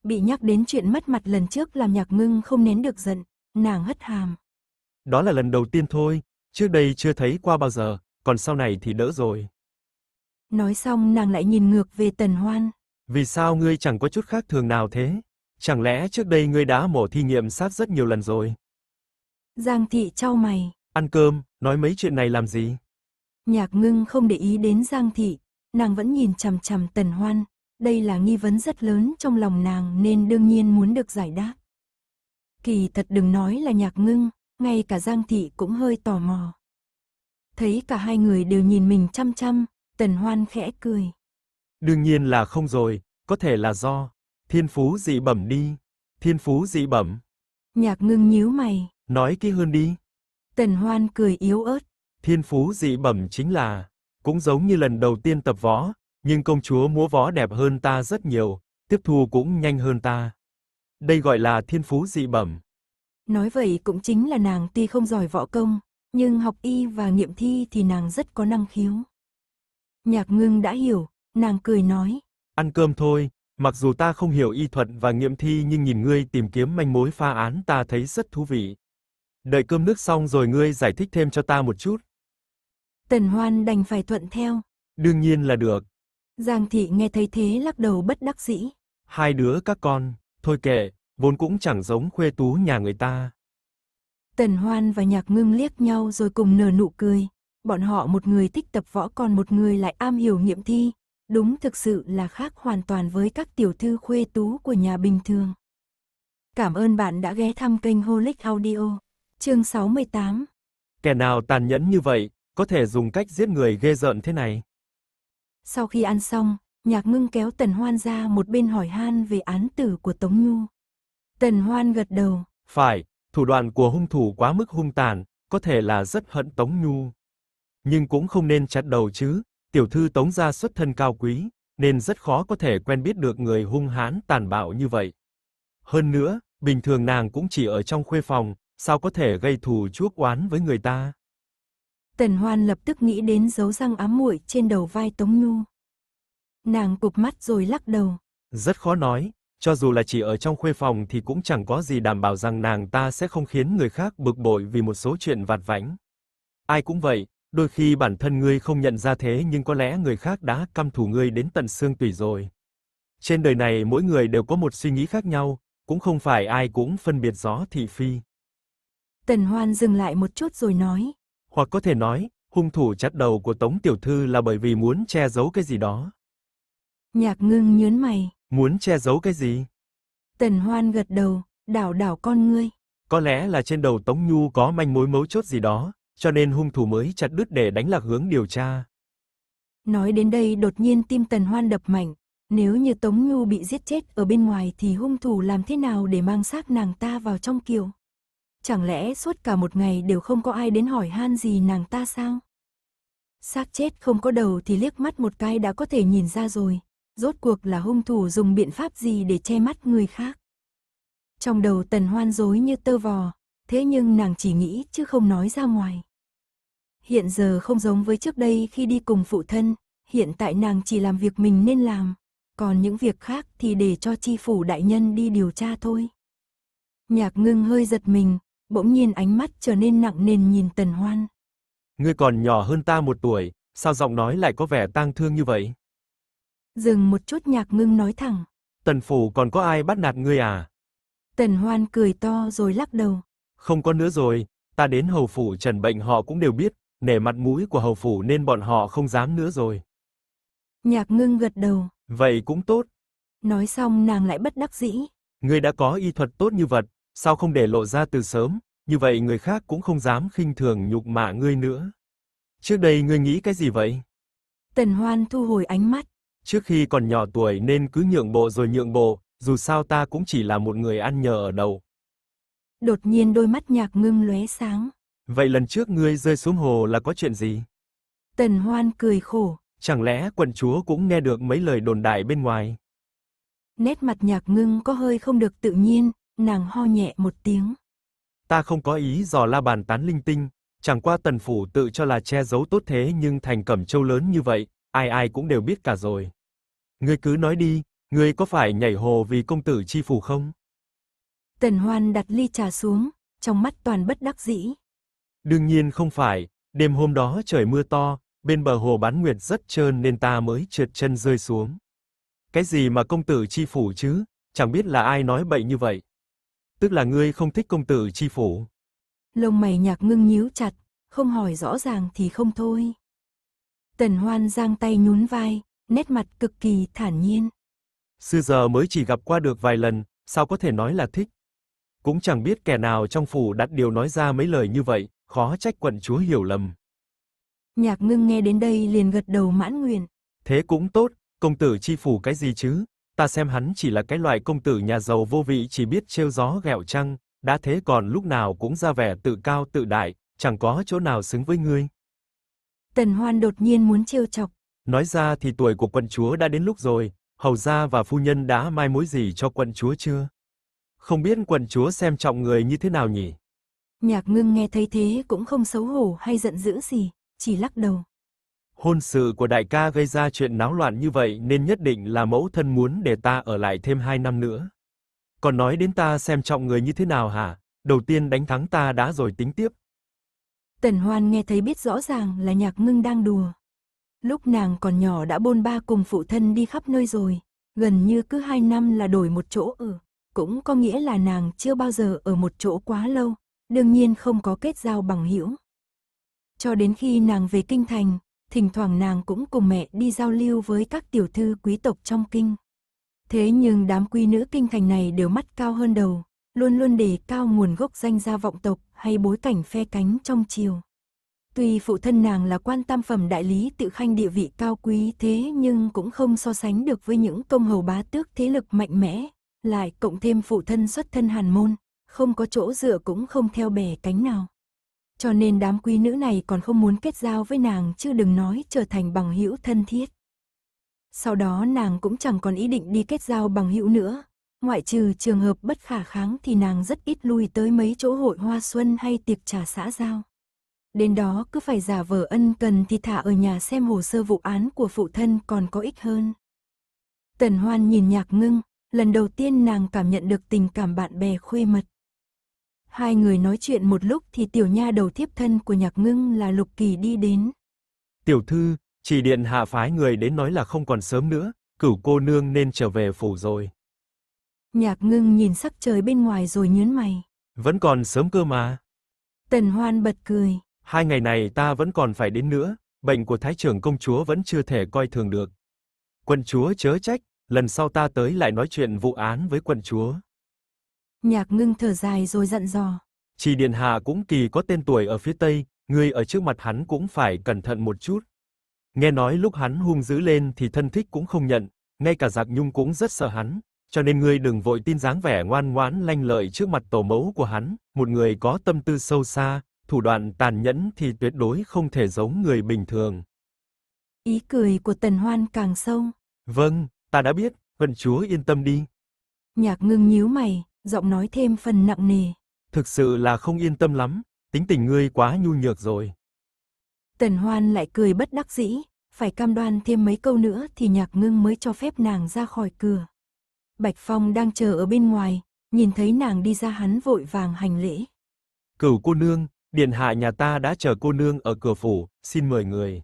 Bị nhắc đến chuyện mất mặt lần trước làm nhạc ngưng không nén được giận, nàng hất hàm. Đó là lần đầu tiên thôi, trước đây chưa thấy qua bao giờ, còn sau này thì đỡ rồi. Nói xong nàng lại nhìn ngược về tần hoan. Vì sao ngươi chẳng có chút khác thường nào thế? Chẳng lẽ trước đây ngươi đã mổ thi nghiệm sát rất nhiều lần rồi? Giang thị trao mày. Ăn cơm, nói mấy chuyện này làm gì? Nhạc ngưng không để ý đến Giang thị, nàng vẫn nhìn chằm chằm tần hoan. Đây là nghi vấn rất lớn trong lòng nàng nên đương nhiên muốn được giải đáp. Kỳ thật đừng nói là nhạc ngưng, ngay cả Giang thị cũng hơi tò mò. Thấy cả hai người đều nhìn mình chăm chăm, Tần Hoan khẽ cười. Đương nhiên là không rồi, có thể là do thiên phú dị bẩm đi. Thiên phú dị bẩm. Nhạc ngưng nhíu mày. Nói kỹ hơn đi. Tần Hoan cười yếu ớt. Thiên phú dị bẩm chính là, cũng giống như lần đầu tiên tập võ, nhưng công chúa múa võ đẹp hơn ta rất nhiều, tiếp thu cũng nhanh hơn ta. Đây gọi là thiên phú dị bẩm. Nói vậy cũng chính là nàng tuy không giỏi võ công, nhưng học y và nghiệm thi thì nàng rất có năng khiếu. Nhạc ngưng đã hiểu, nàng cười nói. Ăn cơm thôi, mặc dù ta không hiểu y thuật và nghiệm thi nhưng nhìn ngươi tìm kiếm manh mối pha án ta thấy rất thú vị. Đợi cơm nước xong rồi ngươi giải thích thêm cho ta một chút. Tần Hoan đành phải thuận theo. Đương nhiên là được. Giang thị nghe thấy thế lắc đầu bất đắc dĩ. Hai đứa các con, thôi kệ, vốn cũng chẳng giống khuê tú nhà người ta. Tần Hoan và Nhạc Ngưng liếc nhau rồi cùng nở nụ cười. Bọn họ một người thích tập võ còn một người lại am hiểu nghiệm thi, đúng thực sự là khác hoàn toàn với các tiểu thư khuê tú của nhà bình thường. Cảm ơn bạn đã ghé thăm kênh Holic Audio. Chương 68 Kẻ nào tàn nhẫn như vậy, có thể dùng cách giết người ghê rợn thế này. Sau khi ăn xong, nhạc ngưng kéo Tần Hoan ra một bên hỏi han về án tử của Tống Nhu. Tần Hoan gật đầu. Phải, thủ đoạn của hung thủ quá mức hung tàn, có thể là rất hận Tống Nhu nhưng cũng không nên chặt đầu chứ, tiểu thư Tống gia xuất thân cao quý, nên rất khó có thể quen biết được người hung hãn tàn bạo như vậy. Hơn nữa, bình thường nàng cũng chỉ ở trong khuê phòng, sao có thể gây thù chuốc oán với người ta. Tần Hoan lập tức nghĩ đến dấu răng ám muội trên đầu vai Tống Nhu. Nàng cụp mắt rồi lắc đầu. Rất khó nói, cho dù là chỉ ở trong khuê phòng thì cũng chẳng có gì đảm bảo rằng nàng ta sẽ không khiến người khác bực bội vì một số chuyện vặt vãnh. Ai cũng vậy, Đôi khi bản thân ngươi không nhận ra thế nhưng có lẽ người khác đã căm thù ngươi đến tận xương tủy rồi. Trên đời này mỗi người đều có một suy nghĩ khác nhau, cũng không phải ai cũng phân biệt rõ thị phi. Tần Hoan dừng lại một chút rồi nói. Hoặc có thể nói, hung thủ chặt đầu của Tống Tiểu Thư là bởi vì muốn che giấu cái gì đó. Nhạc ngưng nhớn mày. Muốn che giấu cái gì? Tần Hoan gật đầu, đảo đảo con ngươi. Có lẽ là trên đầu Tống Nhu có manh mối mấu chốt gì đó, cho nên hung thủ mới chặt đứt để đánh lạc hướng điều tra. Nói đến đây đột nhiên tim Tần Hoan đập mạnh, nếu như Tống Nhu bị giết chết ở bên ngoài thì hung thủ làm thế nào để mang xác nàng ta vào trong kiều? Chẳng lẽ suốt cả một ngày đều không có ai đến hỏi han gì nàng ta sao? Xác chết không có đầu thì liếc mắt một cái đã có thể nhìn ra rồi, rốt cuộc là hung thủ dùng biện pháp gì để che mắt người khác. Trong đầu Tần Hoan rối như tơ vò, thế nhưng nàng chỉ nghĩ chứ không nói ra ngoài. Hiện giờ không giống với trước đây khi đi cùng phụ thân, hiện tại nàng chỉ làm việc mình nên làm, còn những việc khác thì để cho chi phủ đại nhân đi điều tra thôi. Nhạc ngưng hơi giật mình, bỗng nhiên ánh mắt trở nên nặng nề nhìn tần hoan. Ngươi còn nhỏ hơn ta một tuổi, sao giọng nói lại có vẻ tang thương như vậy? Dừng một chút nhạc ngưng nói thẳng. Tần phủ còn có ai bắt nạt ngươi à? Tần hoan cười to rồi lắc đầu không có nữa rồi, ta đến hầu phủ Trần bệnh họ cũng đều biết, nể mặt mũi của hầu phủ nên bọn họ không dám nữa rồi. Nhạc ngưng gật đầu. Vậy cũng tốt. Nói xong nàng lại bất đắc dĩ. Ngươi đã có y thuật tốt như vật, sao không để lộ ra từ sớm, như vậy người khác cũng không dám khinh thường nhục mạ ngươi nữa. Trước đây ngươi nghĩ cái gì vậy? Tần Hoan thu hồi ánh mắt. Trước khi còn nhỏ tuổi nên cứ nhượng bộ rồi nhượng bộ, dù sao ta cũng chỉ là một người ăn nhờ ở đậu Đột nhiên đôi mắt nhạc ngưng lóe sáng. Vậy lần trước ngươi rơi xuống hồ là có chuyện gì? Tần Hoan cười khổ. Chẳng lẽ quận chúa cũng nghe được mấy lời đồn đại bên ngoài? Nét mặt nhạc ngưng có hơi không được tự nhiên, nàng ho nhẹ một tiếng. Ta không có ý dò la bàn tán linh tinh, chẳng qua tần phủ tự cho là che giấu tốt thế nhưng thành cẩm châu lớn như vậy, ai ai cũng đều biết cả rồi. Ngươi cứ nói đi, ngươi có phải nhảy hồ vì công tử chi phủ không? Tần Hoan đặt ly trà xuống, trong mắt toàn bất đắc dĩ. Đương nhiên không phải, đêm hôm đó trời mưa to, bên bờ hồ bán nguyệt rất trơn nên ta mới trượt chân rơi xuống. Cái gì mà công tử chi phủ chứ, chẳng biết là ai nói bậy như vậy. Tức là ngươi không thích công tử chi phủ. Lông mày nhạc ngưng nhíu chặt, không hỏi rõ ràng thì không thôi. Tần Hoan giang tay nhún vai, nét mặt cực kỳ thản nhiên. Sư giờ mới chỉ gặp qua được vài lần, sao có thể nói là thích. Cũng chẳng biết kẻ nào trong phủ đặt điều nói ra mấy lời như vậy, khó trách quận chúa hiểu lầm. Nhạc ngưng nghe đến đây liền gật đầu mãn nguyện. Thế cũng tốt, công tử chi phủ cái gì chứ? Ta xem hắn chỉ là cái loại công tử nhà giàu vô vị chỉ biết trêu gió gẹo trăng, đã thế còn lúc nào cũng ra vẻ tự cao tự đại, chẳng có chỗ nào xứng với ngươi. Tần Hoan đột nhiên muốn trêu chọc. Nói ra thì tuổi của quận chúa đã đến lúc rồi, hầu gia và phu nhân đã mai mối gì cho quận chúa chưa? không biết quần chúa xem trọng người như thế nào nhỉ? Nhạc ngưng nghe thấy thế cũng không xấu hổ hay giận dữ gì, chỉ lắc đầu. Hôn sự của đại ca gây ra chuyện náo loạn như vậy nên nhất định là mẫu thân muốn để ta ở lại thêm hai năm nữa. Còn nói đến ta xem trọng người như thế nào hả? Đầu tiên đánh thắng ta đã rồi tính tiếp. Tần Hoan nghe thấy biết rõ ràng là nhạc ngưng đang đùa. Lúc nàng còn nhỏ đã bôn ba cùng phụ thân đi khắp nơi rồi, gần như cứ hai năm là đổi một chỗ ở cũng có nghĩa là nàng chưa bao giờ ở một chỗ quá lâu, đương nhiên không có kết giao bằng hữu. Cho đến khi nàng về kinh thành, thỉnh thoảng nàng cũng cùng mẹ đi giao lưu với các tiểu thư quý tộc trong kinh. Thế nhưng đám quý nữ kinh thành này đều mắt cao hơn đầu, luôn luôn đề cao nguồn gốc danh gia vọng tộc hay bối cảnh phe cánh trong triều. Tuy phụ thân nàng là quan tam phẩm đại lý tự khanh địa vị cao quý thế nhưng cũng không so sánh được với những công hầu bá tước thế lực mạnh mẽ, lại cộng thêm phụ thân xuất thân hàn môn, không có chỗ dựa cũng không theo bè cánh nào. Cho nên đám quý nữ này còn không muốn kết giao với nàng chứ đừng nói trở thành bằng hữu thân thiết. Sau đó nàng cũng chẳng còn ý định đi kết giao bằng hữu nữa, ngoại trừ trường hợp bất khả kháng thì nàng rất ít lui tới mấy chỗ hội hoa xuân hay tiệc trà xã giao. Đến đó cứ phải giả vờ ân cần thì thả ở nhà xem hồ sơ vụ án của phụ thân còn có ích hơn. Tần Hoan nhìn nhạc ngưng, lần đầu tiên nàng cảm nhận được tình cảm bạn bè khuê mật. Hai người nói chuyện một lúc thì tiểu nha đầu thiếp thân của nhạc ngưng là Lục Kỳ đi đến. Tiểu thư, chỉ điện hạ phái người đến nói là không còn sớm nữa, cửu cô nương nên trở về phủ rồi. Nhạc ngưng nhìn sắc trời bên ngoài rồi nhíu mày. Vẫn còn sớm cơ mà. Tần hoan bật cười. Hai ngày này ta vẫn còn phải đến nữa, bệnh của thái trưởng công chúa vẫn chưa thể coi thường được. Quân chúa chớ trách, lần sau ta tới lại nói chuyện vụ án với quận chúa. Nhạc ngưng thở dài rồi dặn dò. Chỉ điện hạ cũng kỳ có tên tuổi ở phía Tây, người ở trước mặt hắn cũng phải cẩn thận một chút. Nghe nói lúc hắn hung dữ lên thì thân thích cũng không nhận, ngay cả giặc nhung cũng rất sợ hắn, cho nên ngươi đừng vội tin dáng vẻ ngoan ngoãn lanh lợi trước mặt tổ mẫu của hắn, một người có tâm tư sâu xa, thủ đoạn tàn nhẫn thì tuyệt đối không thể giống người bình thường. Ý cười của Tần Hoan càng sâu. Vâng, ta đã biết, Vân Chúa yên tâm đi. Nhạc ngưng nhíu mày, giọng nói thêm phần nặng nề. Thực sự là không yên tâm lắm, tính tình ngươi quá nhu nhược rồi. Tần Hoan lại cười bất đắc dĩ, phải cam đoan thêm mấy câu nữa thì nhạc ngưng mới cho phép nàng ra khỏi cửa. Bạch Phong đang chờ ở bên ngoài, nhìn thấy nàng đi ra hắn vội vàng hành lễ. Cửu cô nương, điện hạ nhà ta đã chờ cô nương ở cửa phủ, xin mời người.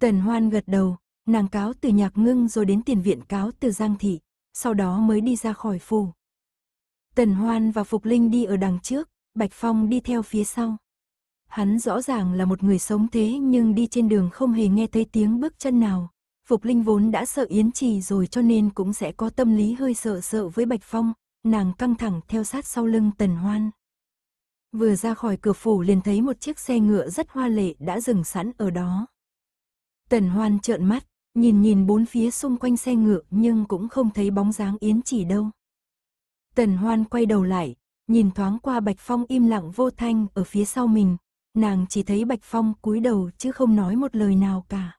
Tần Hoan gật đầu, Nàng cáo từ nhạc ngưng rồi đến tiền viện cáo từ Giang Thị, sau đó mới đi ra khỏi phủ. Tần Hoan và Phục Linh đi ở đằng trước, Bạch Phong đi theo phía sau. Hắn rõ ràng là một người sống thế nhưng đi trên đường không hề nghe thấy tiếng bước chân nào. Phục Linh vốn đã sợ Yến Trì rồi cho nên cũng sẽ có tâm lý hơi sợ sợ với Bạch Phong, nàng căng thẳng theo sát sau lưng Tần Hoan. Vừa ra khỏi cửa phủ liền thấy một chiếc xe ngựa rất hoa lệ đã dừng sẵn ở đó. Tần Hoan trợn mắt, Nhìn nhìn bốn phía xung quanh xe ngựa nhưng cũng không thấy bóng dáng Yến chỉ đâu. Tần Hoan quay đầu lại, nhìn thoáng qua Bạch Phong im lặng vô thanh ở phía sau mình, nàng chỉ thấy Bạch Phong cúi đầu chứ không nói một lời nào cả.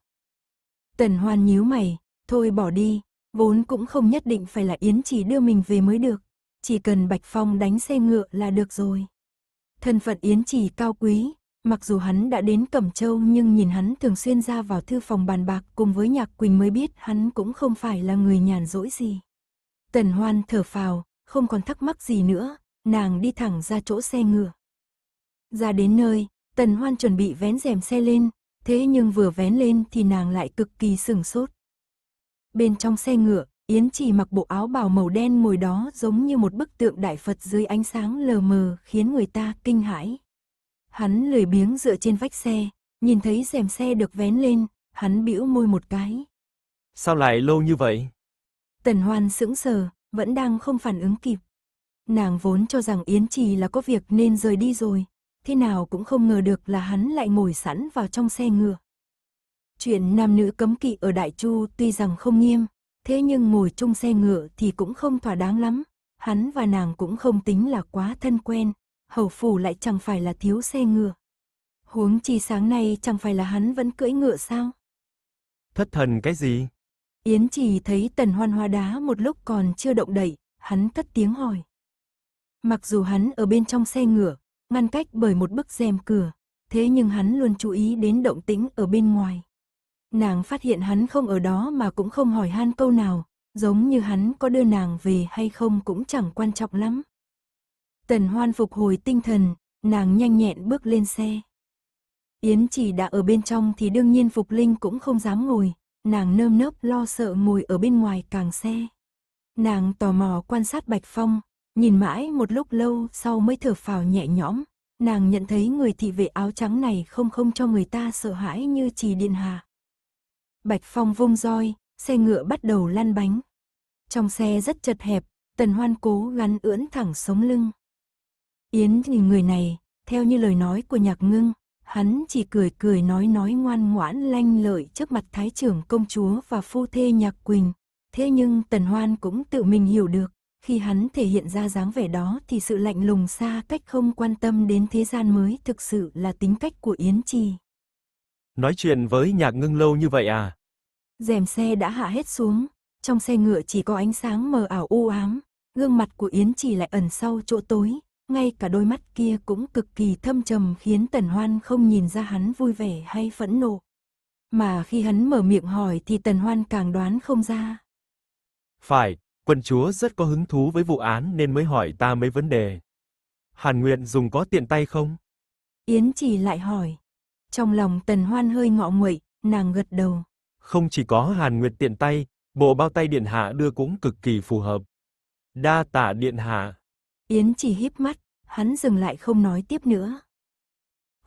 Tần Hoan nhíu mày, thôi bỏ đi, vốn cũng không nhất định phải là Yến chỉ đưa mình về mới được, chỉ cần Bạch Phong đánh xe ngựa là được rồi. Thân phận Yến chỉ cao quý, Mặc dù hắn đã đến Cẩm Châu nhưng nhìn hắn thường xuyên ra vào thư phòng bàn bạc cùng với Nhạc Quỳnh mới biết hắn cũng không phải là người nhàn rỗi gì. Tần Hoan thở phào, không còn thắc mắc gì nữa, nàng đi thẳng ra chỗ xe ngựa. Ra đến nơi, Tần Hoan chuẩn bị vén rèm xe lên, thế nhưng vừa vén lên thì nàng lại cực kỳ sừng sốt. Bên trong xe ngựa, Yến trì mặc bộ áo bào màu đen ngồi đó giống như một bức tượng đại Phật dưới ánh sáng lờ mờ khiến người ta kinh hãi. Hắn lười biếng dựa trên vách xe, nhìn thấy rèm xe được vén lên, hắn bĩu môi một cái. Sao lại lâu như vậy? Tần Hoan sững sờ, vẫn đang không phản ứng kịp. Nàng vốn cho rằng Yến Trì là có việc nên rời đi rồi, thế nào cũng không ngờ được là hắn lại ngồi sẵn vào trong xe ngựa. Chuyện nam nữ cấm kỵ ở Đại Chu tuy rằng không nghiêm, thế nhưng ngồi chung xe ngựa thì cũng không thỏa đáng lắm, hắn và nàng cũng không tính là quá thân quen, hầu phủ lại chẳng phải là thiếu xe ngựa. Huống chi sáng nay chẳng phải là hắn vẫn cưỡi ngựa sao? Thất thần cái gì? Yến chỉ thấy tần hoan hoa đá một lúc còn chưa động đậy, hắn cất tiếng hỏi. Mặc dù hắn ở bên trong xe ngựa, ngăn cách bởi một bức rèm cửa, thế nhưng hắn luôn chú ý đến động tĩnh ở bên ngoài. Nàng phát hiện hắn không ở đó mà cũng không hỏi han câu nào, giống như hắn có đưa nàng về hay không cũng chẳng quan trọng lắm. Tần Hoan phục hồi tinh thần, nàng nhanh nhẹn bước lên xe. Yến chỉ đã ở bên trong thì đương nhiên Phục Linh cũng không dám ngồi, nàng nơm nớp lo sợ ngồi ở bên ngoài càng xe. Nàng tò mò quan sát Bạch Phong, nhìn mãi một lúc lâu sau mới thở phào nhẹ nhõm, nàng nhận thấy người thị vệ áo trắng này không không cho người ta sợ hãi như Chỉ điện hà. Bạch Phong vung roi, xe ngựa bắt đầu lăn bánh. Trong xe rất chật hẹp, Tần Hoan cố gắn ưỡn thẳng sống lưng. Yến nhìn người này, theo như lời nói của nhạc ngưng, hắn chỉ cười cười nói nói ngoan ngoãn lanh lợi trước mặt thái trưởng công chúa và phu thê nhạc quỳnh. Thế nhưng Tần Hoan cũng tự mình hiểu được, khi hắn thể hiện ra dáng vẻ đó thì sự lạnh lùng xa cách không quan tâm đến thế gian mới thực sự là tính cách của Yến Trì. Nói chuyện với nhạc ngưng lâu như vậy à? rèm xe đã hạ hết xuống, trong xe ngựa chỉ có ánh sáng mờ ảo u ám, gương mặt của Yến Trì lại ẩn sau chỗ tối, ngay cả đôi mắt kia cũng cực kỳ thâm trầm khiến Tần Hoan không nhìn ra hắn vui vẻ hay phẫn nộ. Mà khi hắn mở miệng hỏi thì Tần Hoan càng đoán không ra. Phải, quân chúa rất có hứng thú với vụ án nên mới hỏi ta mấy vấn đề. Hàn Nguyện dùng có tiện tay không? Yến chỉ lại hỏi. Trong lòng Tần Hoan hơi ngọ nguậy, nàng gật đầu. Không chỉ có Hàn Nguyệt tiện tay, bộ bao tay điện hạ đưa cũng cực kỳ phù hợp. Đa tả điện hạ. Yến chỉ híp mắt, hắn dừng lại không nói tiếp nữa.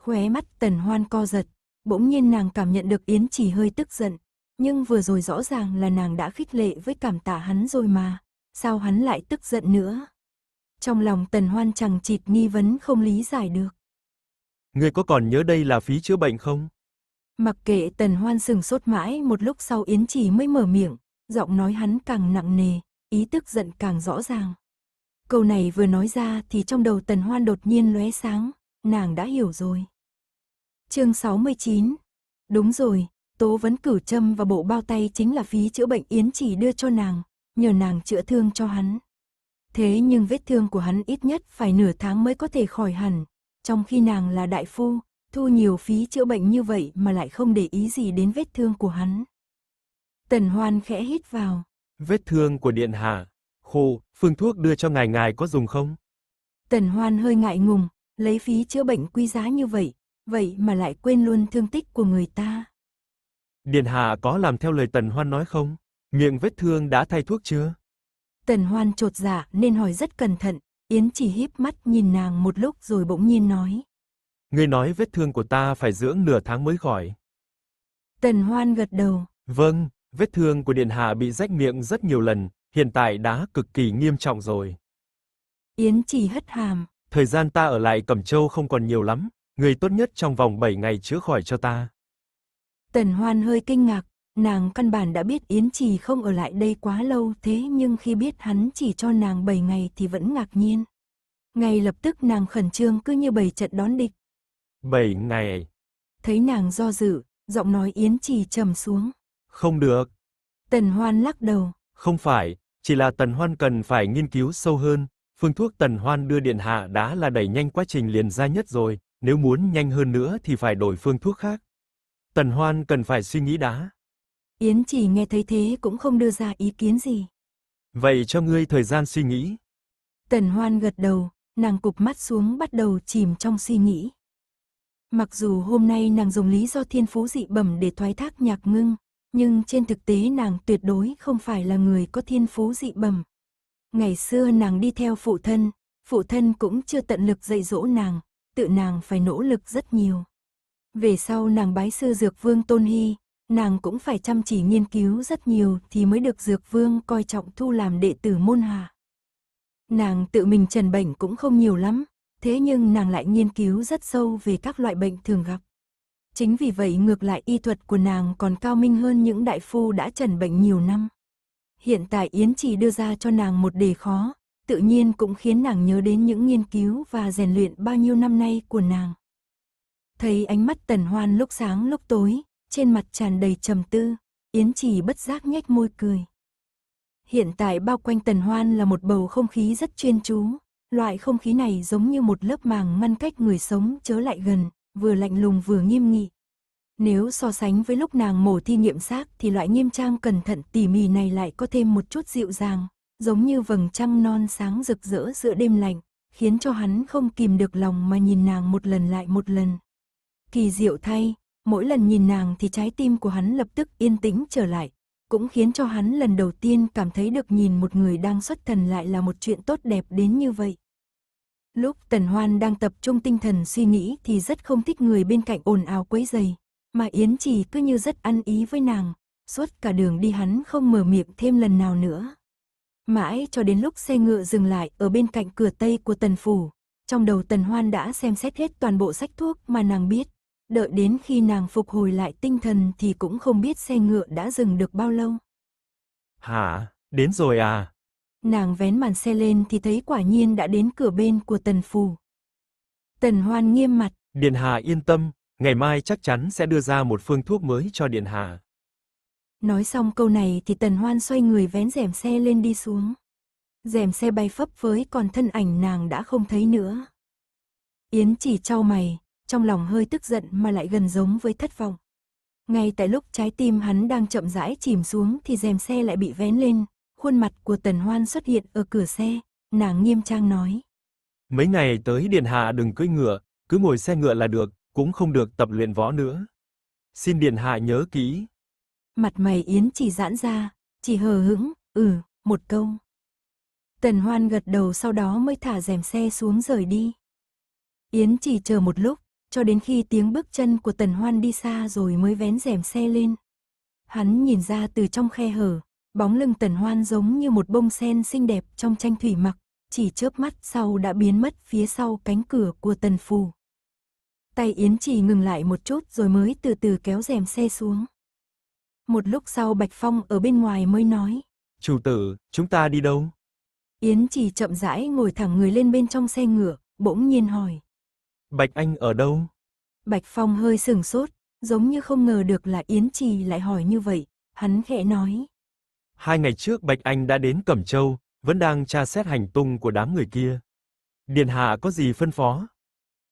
Khóe mắt tần hoan co giật, bỗng nhiên nàng cảm nhận được Yến chỉ hơi tức giận, nhưng vừa rồi rõ ràng là nàng đã khích lệ với cảm tạ hắn rồi mà, sao hắn lại tức giận nữa. Trong lòng tần hoan chẳng chịt nghi vấn không lý giải được. Ngươi có còn nhớ đây là phí chữa bệnh không? Mặc kệ tần hoan sừng sốt mãi một lúc sau Yến chỉ mới mở miệng, giọng nói hắn càng nặng nề, ý tức giận càng rõ ràng. Câu này vừa nói ra thì trong đầu tần hoan đột nhiên lóe sáng, nàng đã hiểu rồi. chương 69 Đúng rồi, tố vẫn cử châm và bộ bao tay chính là phí chữa bệnh Yến chỉ đưa cho nàng, nhờ nàng chữa thương cho hắn. Thế nhưng vết thương của hắn ít nhất phải nửa tháng mới có thể khỏi hẳn, trong khi nàng là đại phu, thu nhiều phí chữa bệnh như vậy mà lại không để ý gì đến vết thương của hắn. Tần Hoan khẽ hít vào. Vết thương của Điện Hạ, khô, phương thuốc đưa cho ngài ngài có dùng không? Tần Hoan hơi ngại ngùng, lấy phí chữa bệnh quý giá như vậy, vậy mà lại quên luôn thương tích của người ta. Điện Hạ có làm theo lời Tần Hoan nói không? Miệng vết thương đã thay thuốc chưa? Tần Hoan trột dạ nên hỏi rất cẩn thận, Yến chỉ híp mắt nhìn nàng một lúc rồi bỗng nhiên nói. Ngươi nói vết thương của ta phải dưỡng nửa tháng mới khỏi. Tần Hoan gật đầu. Vâng, vết thương của Điện Hạ bị rách miệng rất nhiều lần, hiện tại đã cực kỳ nghiêm trọng rồi. Yến Chỉ hất hàm. Thời gian ta ở lại Cẩm Châu không còn nhiều lắm, người tốt nhất trong vòng 7 ngày chữa khỏi cho ta. Tần Hoan hơi kinh ngạc, nàng căn bản đã biết Yến Trì không ở lại đây quá lâu thế nhưng khi biết hắn chỉ cho nàng 7 ngày thì vẫn ngạc nhiên. Ngay lập tức nàng khẩn trương cứ như bầy trận đón địch. 7 ngày. Thấy nàng do dự, giọng nói Yến Trì trầm xuống. Không được. Tần Hoan lắc đầu. Không phải, chỉ là Tần Hoan cần phải nghiên cứu sâu hơn, phương thuốc Tần Hoan đưa Điện Hạ đã là đẩy nhanh quá trình liền ra nhất rồi, nếu muốn nhanh hơn nữa thì phải đổi phương thuốc khác. Tần Hoan cần phải suy nghĩ đã. Yến chỉ nghe thấy thế cũng không đưa ra ý kiến gì. Vậy cho ngươi thời gian suy nghĩ. Tần Hoan gật đầu, nàng cụp mắt xuống bắt đầu chìm trong suy nghĩ. Mặc dù hôm nay nàng dùng lý do thiên phú dị bẩm để thoái thác nhạc ngưng, nhưng trên thực tế nàng tuyệt đối không phải là người có thiên phú dị bẩm. Ngày xưa nàng đi theo phụ thân, phụ thân cũng chưa tận lực dạy dỗ nàng, tự nàng phải nỗ lực rất nhiều. Về sau nàng bái sư dược vương Tôn Hy, nàng cũng phải chăm chỉ nghiên cứu rất nhiều thì mới được dược vương coi trọng thu làm đệ tử môn hạ. Nàng tự mình trần bệnh cũng không nhiều lắm, thế nhưng nàng lại nghiên cứu rất sâu về các loại bệnh thường gặp. Chính vì vậy ngược lại y thuật của nàng còn cao minh hơn những đại phu đã trần bệnh nhiều năm. Hiện tại Yến chỉ đưa ra cho nàng một đề khó, tự nhiên cũng khiến nàng nhớ đến những nghiên cứu và rèn luyện bao nhiêu năm nay của nàng. Thấy ánh mắt tần hoan lúc sáng lúc tối, trên mặt tràn đầy trầm tư, Yến chỉ bất giác nhếch môi cười. Hiện tại bao quanh tần hoan là một bầu không khí rất chuyên chú, loại không khí này giống như một lớp màng ngăn cách người sống chớ lại gần, vừa lạnh lùng vừa nghiêm nghị. Nếu so sánh với lúc nàng mổ thi nghiệm xác thì loại nghiêm trang cẩn thận tỉ mỉ này lại có thêm một chút dịu dàng, giống như vầng trăng non sáng rực rỡ giữa đêm lạnh, khiến cho hắn không kìm được lòng mà nhìn nàng một lần lại một lần. Kỳ diệu thay, mỗi lần nhìn nàng thì trái tim của hắn lập tức yên tĩnh trở lại, cũng khiến cho hắn lần đầu tiên cảm thấy được nhìn một người đang xuất thần lại là một chuyện tốt đẹp đến như vậy. Lúc Tần Hoan đang tập trung tinh thần suy nghĩ thì rất không thích người bên cạnh ồn ào quấy dày, mà Yến Trì cứ như rất ăn ý với nàng, suốt cả đường đi hắn không mở miệng thêm lần nào nữa. Mãi cho đến lúc xe ngựa dừng lại ở bên cạnh cửa tây của Tần Phủ, trong đầu Tần Hoan đã xem xét hết toàn bộ sách thuốc mà nàng biết, đợi đến khi nàng phục hồi lại tinh thần thì cũng không biết xe ngựa đã dừng được bao lâu. Hả, đến rồi à? nàng vén màn xe lên thì thấy quả nhiên đã đến cửa bên của tần phù Tần hoan nghiêm mặt. Điện hạ yên tâm, ngày mai chắc chắn sẽ đưa ra một phương thuốc mới cho điện hạ. Nói xong câu này thì tần hoan xoay người vén rèm xe lên đi xuống. Rèm xe bay phấp với còn thân ảnh nàng đã không thấy nữa. Yến chỉ trao mày, trong lòng hơi tức giận mà lại gần giống với thất vọng. Ngay tại lúc trái tim hắn đang chậm rãi chìm xuống thì rèm xe lại bị vén lên, khuôn mặt của Tần Hoan xuất hiện ở cửa xe, nàng nghiêm trang nói. Mấy ngày tới điện Hạ đừng cưỡi ngựa, cứ ngồi xe ngựa là được, cũng không được tập luyện võ nữa. Xin điện Hạ nhớ kỹ. Mặt mày Yến chỉ giãn ra, chỉ hờ hững, ừ, một câu. Tần Hoan gật đầu sau đó mới thả rèm xe xuống rời đi. Yến chỉ chờ một lúc, cho đến khi tiếng bước chân của Tần Hoan đi xa rồi mới vén rèm xe lên. Hắn nhìn ra từ trong khe hở, Bóng lưng tần hoan giống như một bông sen xinh đẹp trong tranh thủy mặc, chỉ chớp mắt sau đã biến mất phía sau cánh cửa của tần phù. Tay Yến chỉ ngừng lại một chút rồi mới từ từ kéo rèm xe xuống. Một lúc sau Bạch Phong ở bên ngoài mới nói. Chủ tử, chúng ta đi đâu? Yến chỉ chậm rãi ngồi thẳng người lên bên trong xe ngựa, bỗng nhiên hỏi. Bạch Anh ở đâu? Bạch Phong hơi sừng sốt, giống như không ngờ được là Yến Trì lại hỏi như vậy, hắn khẽ nói. Hai ngày trước Bạch Anh đã đến Cẩm Châu, vẫn đang tra xét hành tung của đám người kia. Điền hạ có gì phân phó?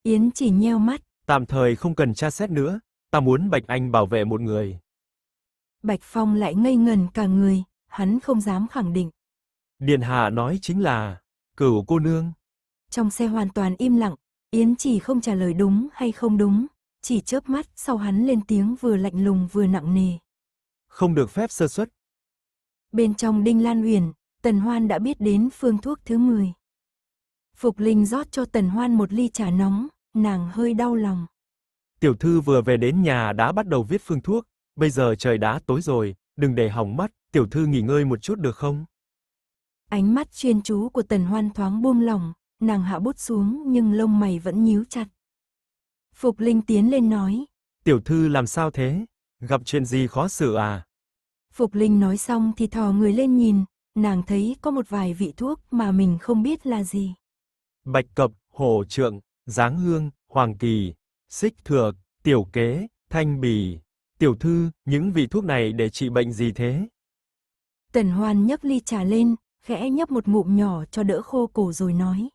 Yến chỉ nheo mắt. Tạm thời không cần tra xét nữa, ta muốn Bạch Anh bảo vệ một người. Bạch Phong lại ngây ngần cả người, hắn không dám khẳng định. Điền hạ nói chính là, cửu cô nương. Trong xe hoàn toàn im lặng, Yến chỉ không trả lời đúng hay không đúng, chỉ chớp mắt sau hắn lên tiếng vừa lạnh lùng vừa nặng nề. Không được phép sơ suất, Bên trong Đinh Lan Uyển, Tần Hoan đã biết đến phương thuốc thứ 10. Phục Linh rót cho Tần Hoan một ly trà nóng, nàng hơi đau lòng. Tiểu thư vừa về đến nhà đã bắt đầu viết phương thuốc, bây giờ trời đã tối rồi, đừng để hỏng mắt, tiểu thư nghỉ ngơi một chút được không? Ánh mắt chuyên chú của Tần Hoan thoáng buông lỏng, nàng hạ bút xuống nhưng lông mày vẫn nhíu chặt. Phục Linh tiến lên nói. Tiểu thư làm sao thế? Gặp chuyện gì khó xử à? Phục Linh nói xong thì thò người lên nhìn, nàng thấy có một vài vị thuốc mà mình không biết là gì. Bạch cập, hổ trượng, giáng hương, hoàng kỳ, xích thược, tiểu kế, thanh bì. Tiểu thư, những vị thuốc này để trị bệnh gì thế? Tần Hoan nhấc ly trà lên, khẽ nhấp một ngụm nhỏ cho đỡ khô cổ rồi nói.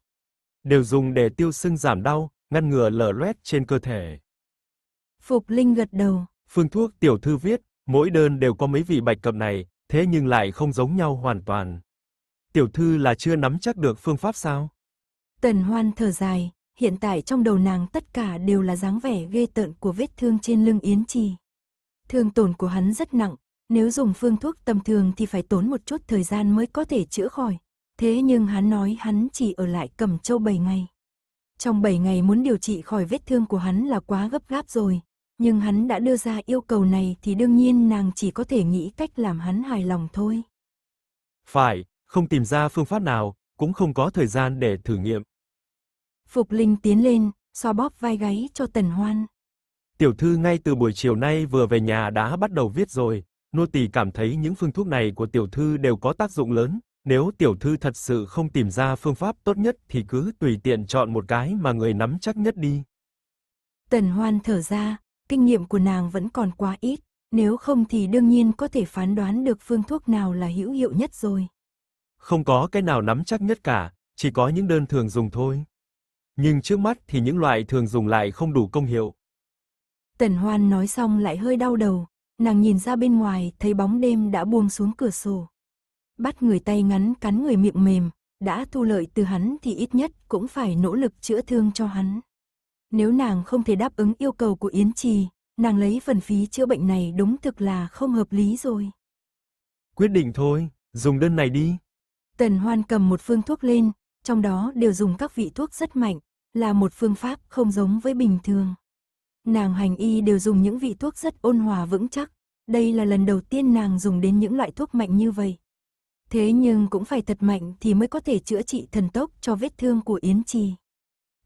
Đều dùng để tiêu sưng giảm đau, ngăn ngừa lở loét trên cơ thể. Phục Linh gật đầu. Phương thuốc tiểu thư viết Mỗi đơn đều có mấy vị bạch cẩm này, thế nhưng lại không giống nhau hoàn toàn. Tiểu thư là chưa nắm chắc được phương pháp sao? Tần Hoan thở dài, hiện tại trong đầu nàng tất cả đều là dáng vẻ ghê tợn của vết thương trên lưng Yến Trì. Thương tổn của hắn rất nặng, nếu dùng phương thuốc tầm thường thì phải tốn một chút thời gian mới có thể chữa khỏi. Thế nhưng hắn nói hắn chỉ ở lại cầm châu 7 ngày. Trong 7 ngày muốn điều trị khỏi vết thương của hắn là quá gấp gáp rồi, nhưng hắn đã đưa ra yêu cầu này thì đương nhiên nàng chỉ có thể nghĩ cách làm hắn hài lòng thôi. Phải, không tìm ra phương pháp nào, cũng không có thời gian để thử nghiệm. Phục Linh tiến lên, xoa bóp vai gáy cho Tần Hoan. Tiểu thư ngay từ buổi chiều nay vừa về nhà đã bắt đầu viết rồi, nô tỳ cảm thấy những phương thuốc này của tiểu thư đều có tác dụng lớn, nếu tiểu thư thật sự không tìm ra phương pháp tốt nhất thì cứ tùy tiện chọn một cái mà người nắm chắc nhất đi. Tần Hoan thở ra, kinh nghiệm của nàng vẫn còn quá ít, nếu không thì đương nhiên có thể phán đoán được phương thuốc nào là hữu hiệu nhất rồi. Không có cái nào nắm chắc nhất cả, chỉ có những đơn thường dùng thôi. Nhưng trước mắt thì những loại thường dùng lại không đủ công hiệu. Tần Hoan nói xong lại hơi đau đầu, nàng nhìn ra bên ngoài thấy bóng đêm đã buông xuống cửa sổ. Bắt người tay ngắn cắn người miệng mềm, đã thu lợi từ hắn thì ít nhất cũng phải nỗ lực chữa thương cho hắn. Nếu nàng không thể đáp ứng yêu cầu của Yến Trì, nàng lấy phần phí chữa bệnh này đúng thực là không hợp lý rồi. Quyết định thôi, dùng đơn này đi. Tần Hoan cầm một phương thuốc lên, trong đó đều dùng các vị thuốc rất mạnh, là một phương pháp không giống với bình thường. Nàng hành y đều dùng những vị thuốc rất ôn hòa vững chắc, đây là lần đầu tiên nàng dùng đến những loại thuốc mạnh như vậy. Thế nhưng cũng phải thật mạnh thì mới có thể chữa trị thần tốc cho vết thương của Yến Trì.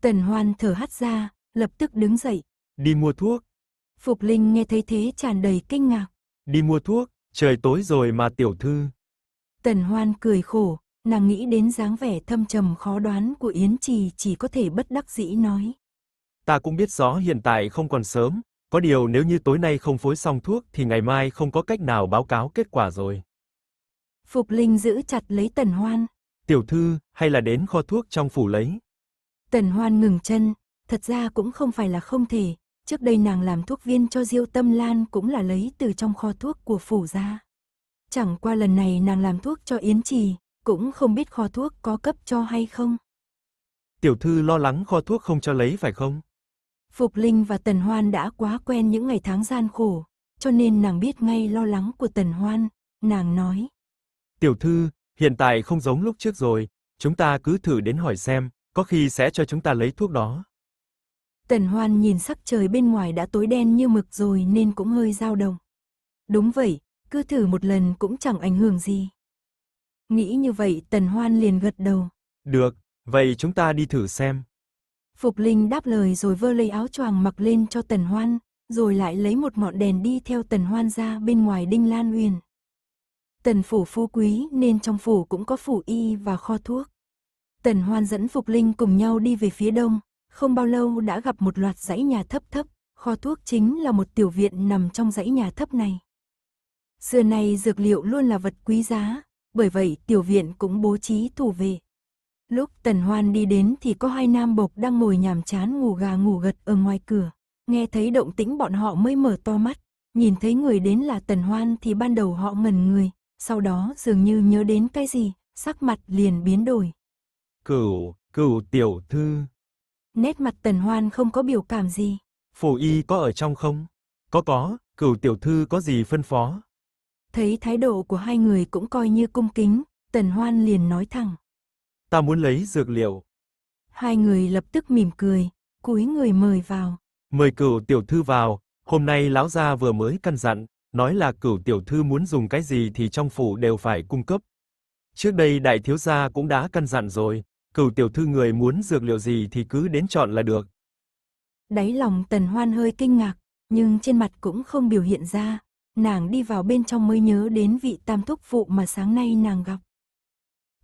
Tần Hoan thở hắt ra, lập tức đứng dậy. Đi mua thuốc. Phục Linh nghe thấy thế tràn đầy kinh ngạc. Đi mua thuốc, trời tối rồi mà tiểu thư. Tần Hoan cười khổ, nàng nghĩ đến dáng vẻ thâm trầm khó đoán của Yến Trì chỉ có thể bất đắc dĩ nói. Ta cũng biết rõ hiện tại không còn sớm, có điều nếu như tối nay không phối xong thuốc thì ngày mai không có cách nào báo cáo kết quả rồi. Phục Linh giữ chặt lấy Tần Hoan. Tiểu thư, hay là đến kho thuốc trong phủ lấy. Tần Hoan ngừng chân, thật ra cũng không phải là không thể. Trước đây nàng làm thuốc viên cho Diêu Tâm Lan cũng là lấy từ trong kho thuốc của phủ ra. Chẳng qua lần này nàng làm thuốc cho Yến Trì, cũng không biết kho thuốc có cấp cho hay không. Tiểu thư lo lắng kho thuốc không cho lấy phải không? Phục Linh và Tần Hoan đã quá quen những ngày tháng gian khổ, cho nên nàng biết ngay lo lắng của Tần Hoan, nàng nói. Tiểu thư, hiện tại không giống lúc trước rồi, chúng ta cứ thử đến hỏi xem, có khi sẽ cho chúng ta lấy thuốc đó. Tần Hoan nhìn sắc trời bên ngoài đã tối đen như mực rồi nên cũng hơi dao động. Đúng vậy, cứ thử một lần cũng chẳng ảnh hưởng gì. Nghĩ như vậy Tần Hoan liền gật đầu. Được, vậy chúng ta đi thử xem. Phục Linh đáp lời rồi vơ lấy áo choàng mặc lên cho Tần Hoan, rồi lại lấy một ngọn đèn đi theo Tần Hoan ra bên ngoài Đinh Lan Uyển. Tần phủ phú quý nên trong phủ cũng có phủ y và kho thuốc. Tần Hoan dẫn Phục Linh cùng nhau đi về phía đông, không bao lâu đã gặp một loạt dãy nhà thấp thấp, kho thuốc chính là một tiểu viện nằm trong dãy nhà thấp này. Xưa nay dược liệu luôn là vật quý giá, bởi vậy tiểu viện cũng bố trí thủ vệ. Lúc Tần Hoan đi đến thì có hai nam bộc đang ngồi nhàm chán ngủ gà ngủ gật ở ngoài cửa, nghe thấy động tĩnh bọn họ mới mở to mắt, nhìn thấy người đến là Tần Hoan thì ban đầu họ ngẩn người, sau đó dường như nhớ đến cái gì, sắc mặt liền biến đổi. Cửu, cửu tiểu thư, nét mặt tần hoan không có biểu cảm gì. Phổ y có ở trong không? Có có, cửu tiểu thư có gì phân phó? Thấy thái độ của hai người cũng coi như cung kính, tần hoan liền nói thẳng. Ta muốn lấy dược liệu. Hai người lập tức mỉm cười, cúi người mời vào. Mời cửu tiểu thư vào, hôm nay lão gia vừa mới căn dặn, nói là cửu tiểu thư muốn dùng cái gì thì trong phủ đều phải cung cấp. Trước đây đại thiếu gia cũng đã căn dặn rồi, cửu tiểu thư người muốn dược liệu gì thì cứ đến chọn là được. Đáy lòng tần hoan hơi kinh ngạc, nhưng trên mặt cũng không biểu hiện ra, nàng đi vào bên trong mới nhớ đến vị tam thúc phụ mà sáng nay nàng gặp.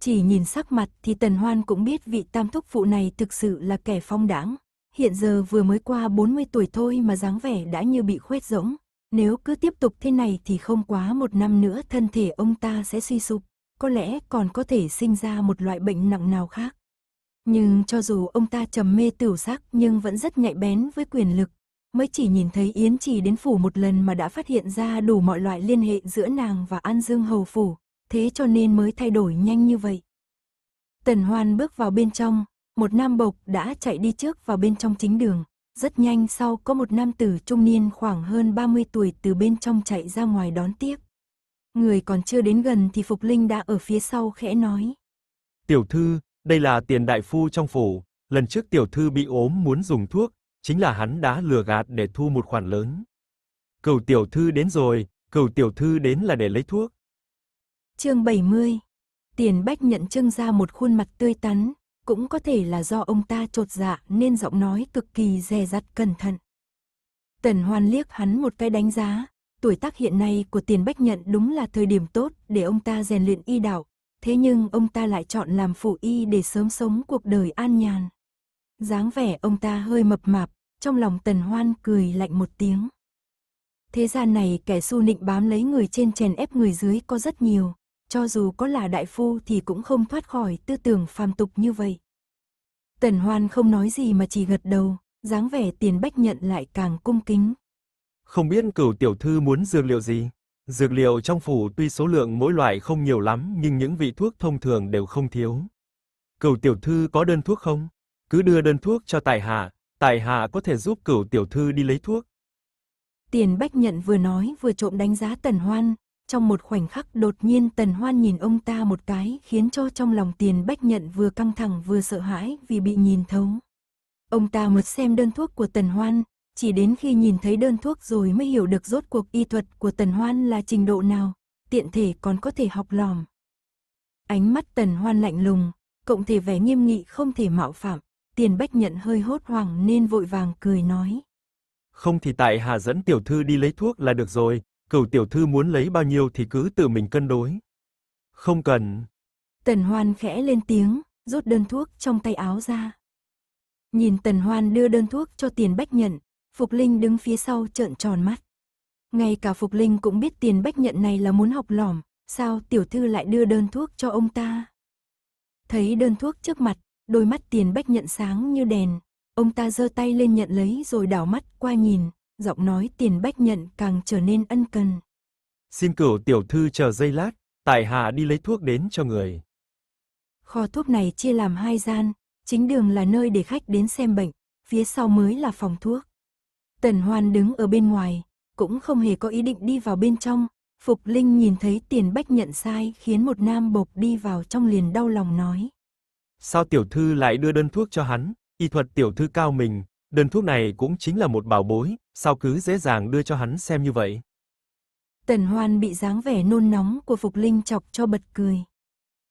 Chỉ nhìn sắc mặt thì tần hoan cũng biết vị tam thúc phụ này thực sự là kẻ phong đãng hiện giờ vừa mới qua 40 tuổi thôi mà dáng vẻ đã như bị khuét rỗng. Nếu cứ tiếp tục thế này thì không quá một năm nữa thân thể ông ta sẽ suy sụp, có lẽ còn có thể sinh ra một loại bệnh nặng nào khác. Nhưng cho dù ông ta trầm mê tửu sắc nhưng vẫn rất nhạy bén với quyền lực, mới chỉ nhìn thấy Yến Trì đến phủ một lần mà đã phát hiện ra đủ mọi loại liên hệ giữa nàng và An Dương Hầu Phủ, thế cho nên mới thay đổi nhanh như vậy. Tần Hoan bước vào bên trong, một nam bộc đã chạy đi trước vào bên trong chính đường. Rất nhanh sau có một nam tử trung niên khoảng hơn 30 tuổi từ bên trong chạy ra ngoài đón tiếp. Người còn chưa đến gần thì Phục Linh đã ở phía sau khẽ nói. Tiểu thư, đây là tiền đại phu trong phủ, lần trước tiểu thư bị ốm muốn dùng thuốc, chính là hắn đã lừa gạt để thu một khoản lớn. Cửu tiểu thư đến rồi, cửu tiểu thư đến là để lấy thuốc. Chương 70. Tiền Bách nhận trưng ra một khuôn mặt tươi tắn, cũng có thể là do ông ta trột dạ nên giọng nói cực kỳ dè dặt cẩn thận. Tần Hoan liếc hắn một cái đánh giá, tuổi tác hiện nay của Tiền Bách Nhận đúng là thời điểm tốt để ông ta rèn luyện y đạo, thế nhưng ông ta lại chọn làm phụ y để sớm sống cuộc đời an nhàn. dáng vẻ ông ta hơi mập mạp, trong lòng tần hoan cười lạnh một tiếng. Thế gian này kẻ su nịnh bám lấy người trên chèn ép người dưới có rất nhiều, cho dù có là đại phu thì cũng không thoát khỏi tư tưởng phàm tục như vậy. Tần hoan không nói gì mà chỉ gật đầu, dáng vẻ tiền bách nhận lại càng cung kính. Không biết cửu tiểu thư muốn dược liệu gì? Dược liệu trong phủ tuy số lượng mỗi loại không nhiều lắm nhưng những vị thuốc thông thường đều không thiếu. Cửu tiểu thư có đơn thuốc không? Cứ đưa đơn thuốc cho tài hạ, tài hạ có thể giúp cửu tiểu thư đi lấy thuốc. Tiền Bách Nhận vừa nói vừa trộm đánh giá Tần Hoan, trong một khoảnh khắc đột nhiên Tần Hoan nhìn ông ta một cái khiến cho trong lòng Tiền Bách Nhận vừa căng thẳng vừa sợ hãi vì bị nhìn thấu. Ông ta một xem đơn thuốc của Tần Hoan, chỉ đến khi nhìn thấy đơn thuốc rồi mới hiểu được rốt cuộc y thuật của Tần Hoan là trình độ nào, tiện thể còn có thể học lòm. Ánh mắt Tần Hoan lạnh lùng, cộng thể vẻ nghiêm nghị không thể mạo phạm, tiền bách nhận hơi hốt hoảng nên vội vàng cười nói. Không thì tại hà dẫn tiểu thư đi lấy thuốc là được rồi, cửu tiểu thư muốn lấy bao nhiêu thì cứ tự mình cân đối. Không cần. Tần Hoan khẽ lên tiếng, rút đơn thuốc trong tay áo ra. Nhìn Tần Hoan đưa đơn thuốc cho tiền bách nhận, Phục Linh đứng phía sau trợn tròn mắt. Ngay cả Phục Linh cũng biết tiền bách nhận này là muốn học lỏm, sao tiểu thư lại đưa đơn thuốc cho ông ta. Thấy đơn thuốc trước mặt, đôi mắt tiền bách nhận sáng như đèn, ông ta giơ tay lên nhận lấy rồi đảo mắt qua nhìn, giọng nói tiền bách nhận càng trở nên ân cần. Xin cửu tiểu thư chờ giây lát, tại hạ đi lấy thuốc đến cho người. Kho thuốc này chia làm hai gian, chính đường là nơi để khách đến xem bệnh, phía sau mới là phòng thuốc. Tần Hoan đứng ở bên ngoài, cũng không hề có ý định đi vào bên trong. Phục Linh nhìn thấy tiền bách nhận sai khiến một nam bộc đi vào trong liền đau lòng nói. Sao tiểu thư lại đưa đơn thuốc cho hắn, y thuật tiểu thư cao mình, đơn thuốc này cũng chính là một bảo bối, sao cứ dễ dàng đưa cho hắn xem như vậy. Tần Hoan bị dáng vẻ nôn nóng của Phục Linh chọc cho bật cười.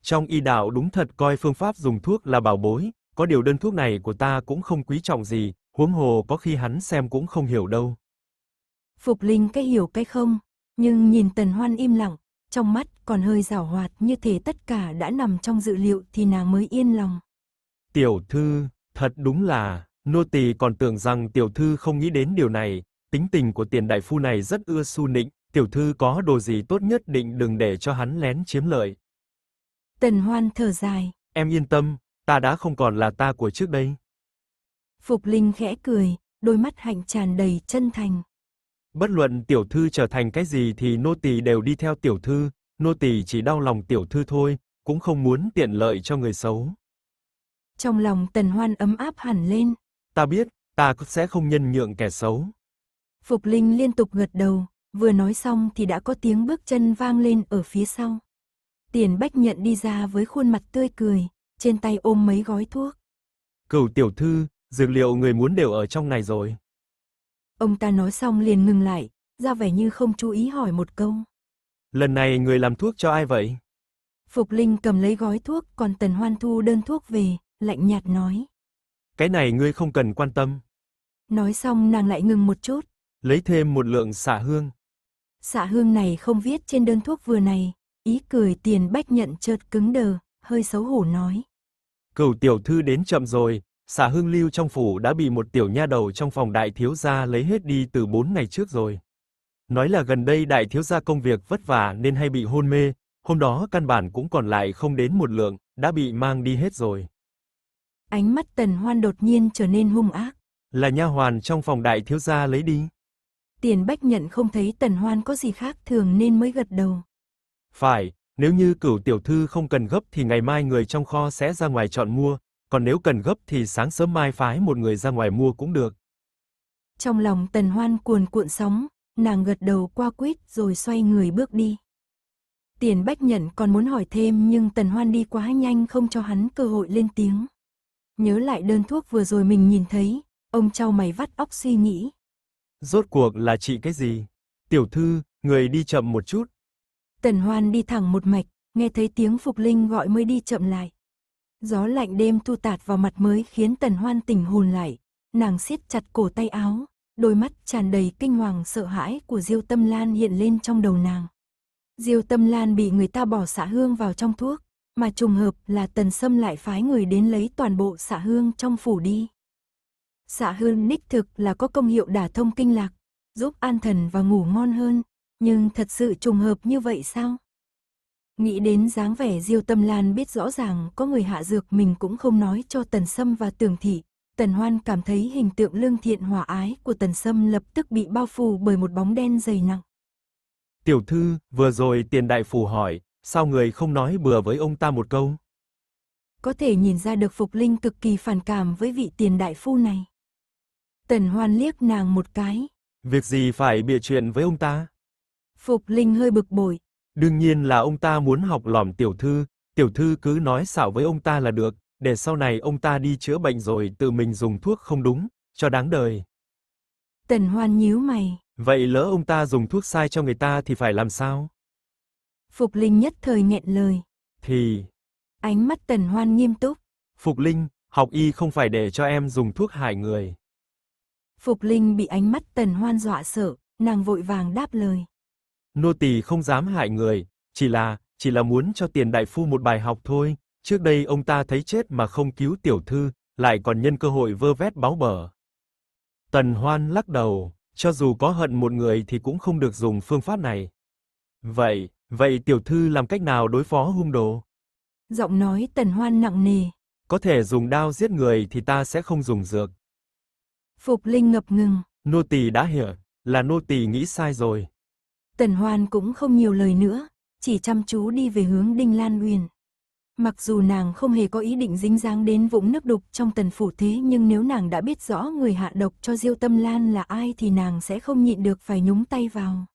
Trong y đạo đúng thật coi phương pháp dùng thuốc là bảo bối, có điều đơn thuốc này của ta cũng không quý trọng gì, Huống hồ có khi hắn xem cũng không hiểu đâu. Phục Linh cái hiểu cái không, nhưng nhìn Tần Hoan im lặng, trong mắt còn hơi rào hoạt như thể tất cả đã nằm trong dự liệu thì nàng mới yên lòng. Tiểu thư, thật đúng là, nô tỳ còn tưởng rằng tiểu thư không nghĩ đến điều này, tính tình của tiền đại phu này rất ưa su nịnh, tiểu thư có đồ gì tốt nhất định đừng để cho hắn lén chiếm lợi. Tần Hoan thở dài. Em yên tâm, ta đã không còn là ta của trước đây. Phục Linh khẽ cười, đôi mắt hạnh tràn đầy chân thành. Bất luận tiểu thư trở thành cái gì thì nô tỳ đều đi theo tiểu thư, nô tỳ chỉ đau lòng tiểu thư thôi, cũng không muốn tiện lợi cho người xấu. Trong lòng Tần Hoan ấm áp hẳn lên. Ta biết, ta sẽ không nhân nhượng kẻ xấu. Phục Linh liên tục gật đầu, vừa nói xong thì đã có tiếng bước chân vang lên ở phía sau. Tiền Bách nhận đi ra với khuôn mặt tươi cười, trên tay ôm mấy gói thuốc. Cửu tiểu thư, dược liệu người muốn đều ở trong này rồi. Ông ta nói xong liền ngừng lại, ra vẻ như không chú ý hỏi một câu. Lần này người làm thuốc cho ai vậy? Phục Linh cầm lấy gói thuốc, còn Tần Hoan thu đơn thuốc về, lạnh nhạt nói. Cái này ngươi không cần quan tâm. Nói xong nàng lại ngừng một chút. Lấy thêm một lượng xạ hương. xạ hương này không viết trên đơn thuốc vừa này, ý cười tiền bách nhận chợt cứng đờ, hơi xấu hổ nói. Cửu tiểu thư đến chậm rồi, xà hương lưu trong phủ đã bị một tiểu nha đầu trong phòng đại thiếu gia lấy hết đi từ 4 ngày trước rồi. Nói là gần đây đại thiếu gia công việc vất vả nên hay bị hôn mê, hôm đó căn bản cũng còn lại không đến một lượng, đã bị mang đi hết rồi. Ánh mắt Tần Hoan đột nhiên trở nên hung ác. Là nha hoàn trong phòng đại thiếu gia lấy đi. Tiền Bách nhận không thấy Tần Hoan có gì khác thường nên mới gật đầu. Phải, nếu như cửu tiểu thư không cần gấp thì ngày mai người trong kho sẽ ra ngoài chọn mua, còn nếu cần gấp thì sáng sớm mai phái một người ra ngoài mua cũng được. Trong lòng Tần Hoan cuồn cuộn sóng, nàng gật đầu qua quýt rồi xoay người bước đi. Tiền Bách nhận còn muốn hỏi thêm nhưng Tần Hoan đi quá nhanh không cho hắn cơ hội lên tiếng. Nhớ lại đơn thuốc vừa rồi mình nhìn thấy, ông trao mày vắt óc suy nghĩ. Rốt cuộc là chị cái gì? Tiểu thư, người đi chậm một chút. Tần Hoan đi thẳng một mạch, nghe thấy tiếng Phục Linh gọi mới đi chậm lại. Gió lạnh đêm thu tạt vào mặt mới khiến tần hoan tỉnh hồn lại. Nàng siết chặt cổ tay áo, đôi mắt tràn đầy kinh hoàng sợ hãi của Diêu Tâm Lan hiện lên trong đầu nàng. Diêu Tâm Lan bị người ta bỏ xạ hương vào trong thuốc, mà trùng hợp là tần sâm lại phái người đến lấy toàn bộ xạ hương trong phủ đi. Xạ hương ních thực là có công hiệu đả thông kinh lạc, giúp an thần và ngủ ngon hơn, nhưng thật sự trùng hợp như vậy sao? Nghĩ đến dáng vẻ Diêu Tâm Lan biết rõ ràng có người hạ dược mình cũng không nói cho Tần Sâm và Tường Thị. Tần Hoan cảm thấy hình tượng lương thiện hòa ái của Tần Sâm lập tức bị bao phủ bởi một bóng đen dày nặng. Tiểu thư, vừa rồi tiền đại phủ hỏi, sao người không nói bừa với ông ta một câu? Có thể nhìn ra được Phục Linh cực kỳ phản cảm với vị tiền đại phu này. Tần Hoan liếc nàng một cái. Việc gì phải bịa chuyện với ông ta? Phục Linh hơi bực bội, Đương nhiên là ông ta muốn học lỏm tiểu thư, tiểu thư cứ nói xạo với ông ta là được, để sau này ông ta đi chữa bệnh rồi tự mình dùng thuốc không đúng, cho đáng đời. Tần Hoan nhíu mày. Vậy lỡ ông ta dùng thuốc sai cho người ta thì phải làm sao? Phục Linh nhất thời nghẹn lời. Thì... Ánh mắt Tần Hoan nghiêm túc. Phục Linh, học y không phải để cho em dùng thuốc hại người. Phục Linh bị ánh mắt Tần Hoan dọa sợ, nàng vội vàng đáp lời. Nô tỳ không dám hại người, chỉ là, chỉ là muốn cho tiền đại phu một bài học thôi, trước đây ông ta thấy chết mà không cứu tiểu thư, lại còn nhân cơ hội vơ vét báo bở. Tần Hoan lắc đầu, cho dù có hận một người thì cũng không được dùng phương pháp này. Vậy, vậy tiểu thư làm cách nào đối phó hung đồ? Giọng nói Tần Hoan nặng nề. Có thể dùng đao giết người thì ta sẽ không dùng dược. Phục Linh ngập ngừng. Nô tỳ đã hiểu, là nô tỳ nghĩ sai rồi. Tần Hoan cũng không nhiều lời nữa, chỉ chăm chú đi về hướng Đinh Lan Uyển. Mặc dù nàng không hề có ý định dính dáng đến vũng nước đục trong tần phủ thế nhưng nếu nàng đã biết rõ người hạ độc cho Diêu Tâm Lan là ai thì nàng sẽ không nhịn được phải nhúng tay vào.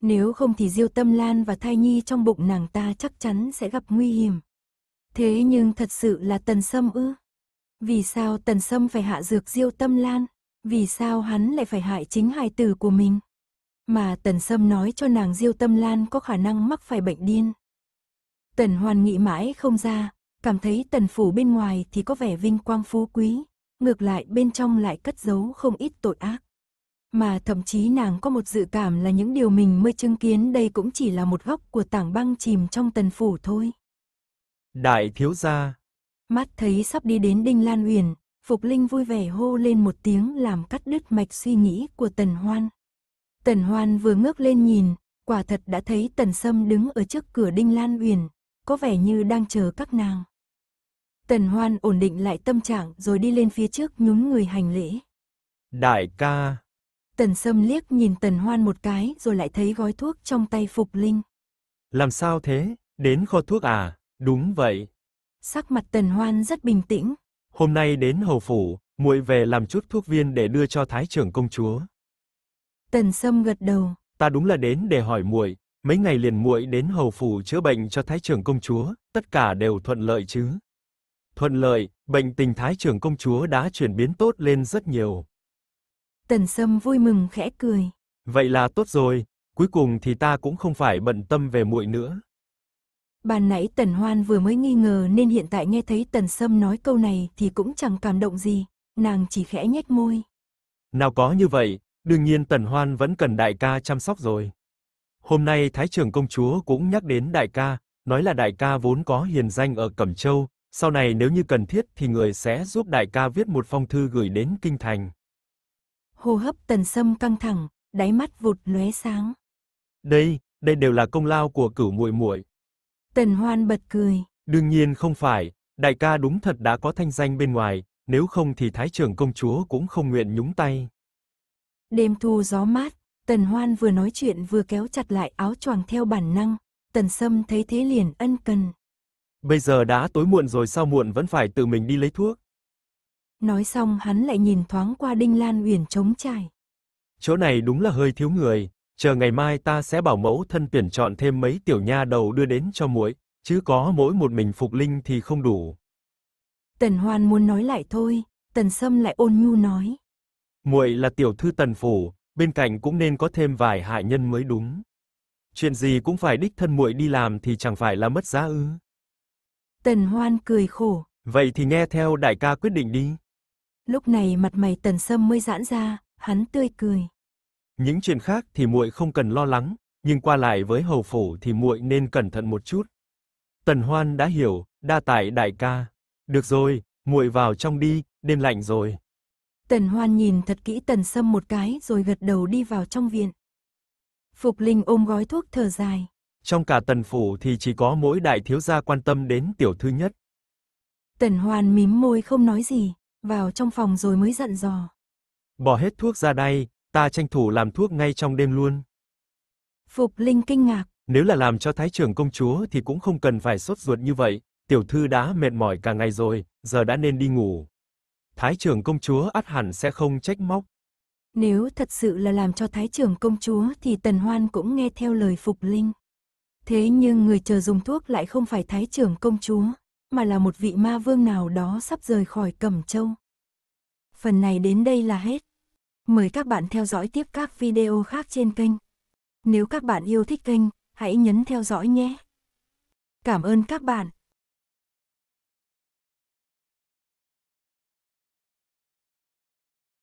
Nếu không thì Diêu Tâm Lan và thai nhi trong bụng nàng ta chắc chắn sẽ gặp nguy hiểm. Thế nhưng thật sự là tần sâm ư? Vì sao tần sâm phải hạ dược Diêu Tâm Lan? Vì sao hắn lại phải hại chính hài tử của mình? Mà Tần Sâm nói cho nàng Diêu Tâm Lan có khả năng mắc phải bệnh điên. Tần Hoan nghĩ mãi không ra, cảm thấy Tần Phủ bên ngoài thì có vẻ vinh quang phú quý, ngược lại bên trong lại cất giấu không ít tội ác. Mà thậm chí nàng có một dự cảm là những điều mình mới chứng kiến đây cũng chỉ là một góc của tảng băng chìm trong Tần Phủ thôi. Đại thiếu gia. Mắt thấy sắp đi đến Đinh Lan Huyền, Phục Linh vui vẻ hô lên một tiếng làm cắt đứt mạch suy nghĩ của Tần Hoan. Tần Hoan vừa ngước lên nhìn, quả thật đã thấy Tần Sâm đứng ở trước cửa Đinh Lan Uyển, có vẻ như đang chờ các nàng. Tần Hoan ổn định lại tâm trạng rồi đi lên phía trước nhún người hành lễ. Đại ca! Tần Sâm liếc nhìn Tần Hoan một cái rồi lại thấy gói thuốc trong tay Phục Linh. Làm sao thế? Đến kho thuốc à? Đúng vậy. Sắc mặt Tần Hoan rất bình tĩnh. Hôm nay đến hầu phủ, muội về làm chút thuốc viên để đưa cho thái trưởng công chúa. Tần Sâm gật đầu. Ta đúng là đến để hỏi muội, mấy ngày liền muội đến hầu phủ chữa bệnh cho thái trưởng công chúa, tất cả đều thuận lợi chứ? Thuận lợi, bệnh tình thái trưởng công chúa đã chuyển biến tốt lên rất nhiều. Tần Sâm vui mừng khẽ cười. Vậy là tốt rồi, cuối cùng thì ta cũng không phải bận tâm về muội nữa. Bàn nãy Tần Hoan vừa mới nghi ngờ nên hiện tại nghe thấy Tần Sâm nói câu này thì cũng chẳng cảm động gì, nàng chỉ khẽ nhếch môi. Nào có như vậy, Đương nhiên Tần Hoan vẫn cần đại ca chăm sóc rồi. Hôm nay Thái trưởng công chúa cũng nhắc đến đại ca, nói là đại ca vốn có hiền danh ở Cẩm Châu, sau này nếu như cần thiết thì người sẽ giúp đại ca viết một phong thư gửi đến kinh thành. Hô hấp Tần Sâm căng thẳng, đáy mắt vụt lóe sáng. Đây, đây đều là công lao của Cửu muội muội. Tần Hoan bật cười. Đương nhiên không phải, đại ca đúng thật đã có thanh danh bên ngoài, nếu không thì Thái trưởng công chúa cũng không nguyện nhúng tay. Đêm thu gió mát, Tần Hoan vừa nói chuyện vừa kéo chặt lại áo choàng theo bản năng, Tần Sâm thấy thế liền ân cần. Bây giờ đã tối muộn rồi sao muộn vẫn phải tự mình đi lấy thuốc. Nói xong hắn lại nhìn thoáng qua Đinh Lan Uyển trống trải. Chỗ này đúng là hơi thiếu người, chờ ngày mai ta sẽ bảo mẫu thân tuyển chọn thêm mấy tiểu nha đầu đưa đến cho muội, chứ có mỗi một mình phục linh thì không đủ. Tần Hoan muốn nói lại thôi, Tần Sâm lại ôn nhu nói muội là tiểu thư tần phủ, bên cạnh cũng nên có thêm vài hạ nhân mới đúng. Chuyện gì cũng phải đích thân muội đi làm thì chẳng phải là mất giá ư? Tần Hoan cười khổ. Vậy thì nghe theo đại ca quyết định đi. Lúc này mặt mày Tần Sâm mới giãn ra, hắn tươi cười. Những chuyện khác thì muội không cần lo lắng, nhưng qua lại với hầu phủ thì muội nên cẩn thận một chút. Tần Hoan đã hiểu, đa tại đại ca. Được rồi, muội vào trong đi, đêm lạnh rồi. Tần Hoan nhìn thật kỹ Tần Sâm một cái rồi gật đầu đi vào trong viện. Phục Linh ôm gói thuốc thở dài. Trong cả tần phủ thì chỉ có mỗi đại thiếu gia quan tâm đến tiểu thư nhất. Tần Hoan mím môi không nói gì, vào trong phòng rồi mới dặn dò. Bỏ hết thuốc ra đây, ta tranh thủ làm thuốc ngay trong đêm luôn. Phục Linh kinh ngạc. Nếu là làm cho thái trưởng công chúa thì cũng không cần phải sốt ruột như vậy, tiểu thư đã mệt mỏi cả ngày rồi, giờ đã nên đi ngủ. Thái trưởng công chúa ắt hẳn sẽ không trách móc. Nếu thật sự là làm cho thái trưởng công chúa thì Tần Hoan cũng nghe theo lời Phục Linh. Thế nhưng người chờ dùng thuốc lại không phải thái trưởng công chúa, mà là một vị ma vương nào đó sắp rời khỏi Cẩm Châu. Phần này đến đây là hết. Mời các bạn theo dõi tiếp các video khác trên kênh. Nếu các bạn yêu thích kênh, hãy nhấn theo dõi nhé. Cảm ơn các bạn.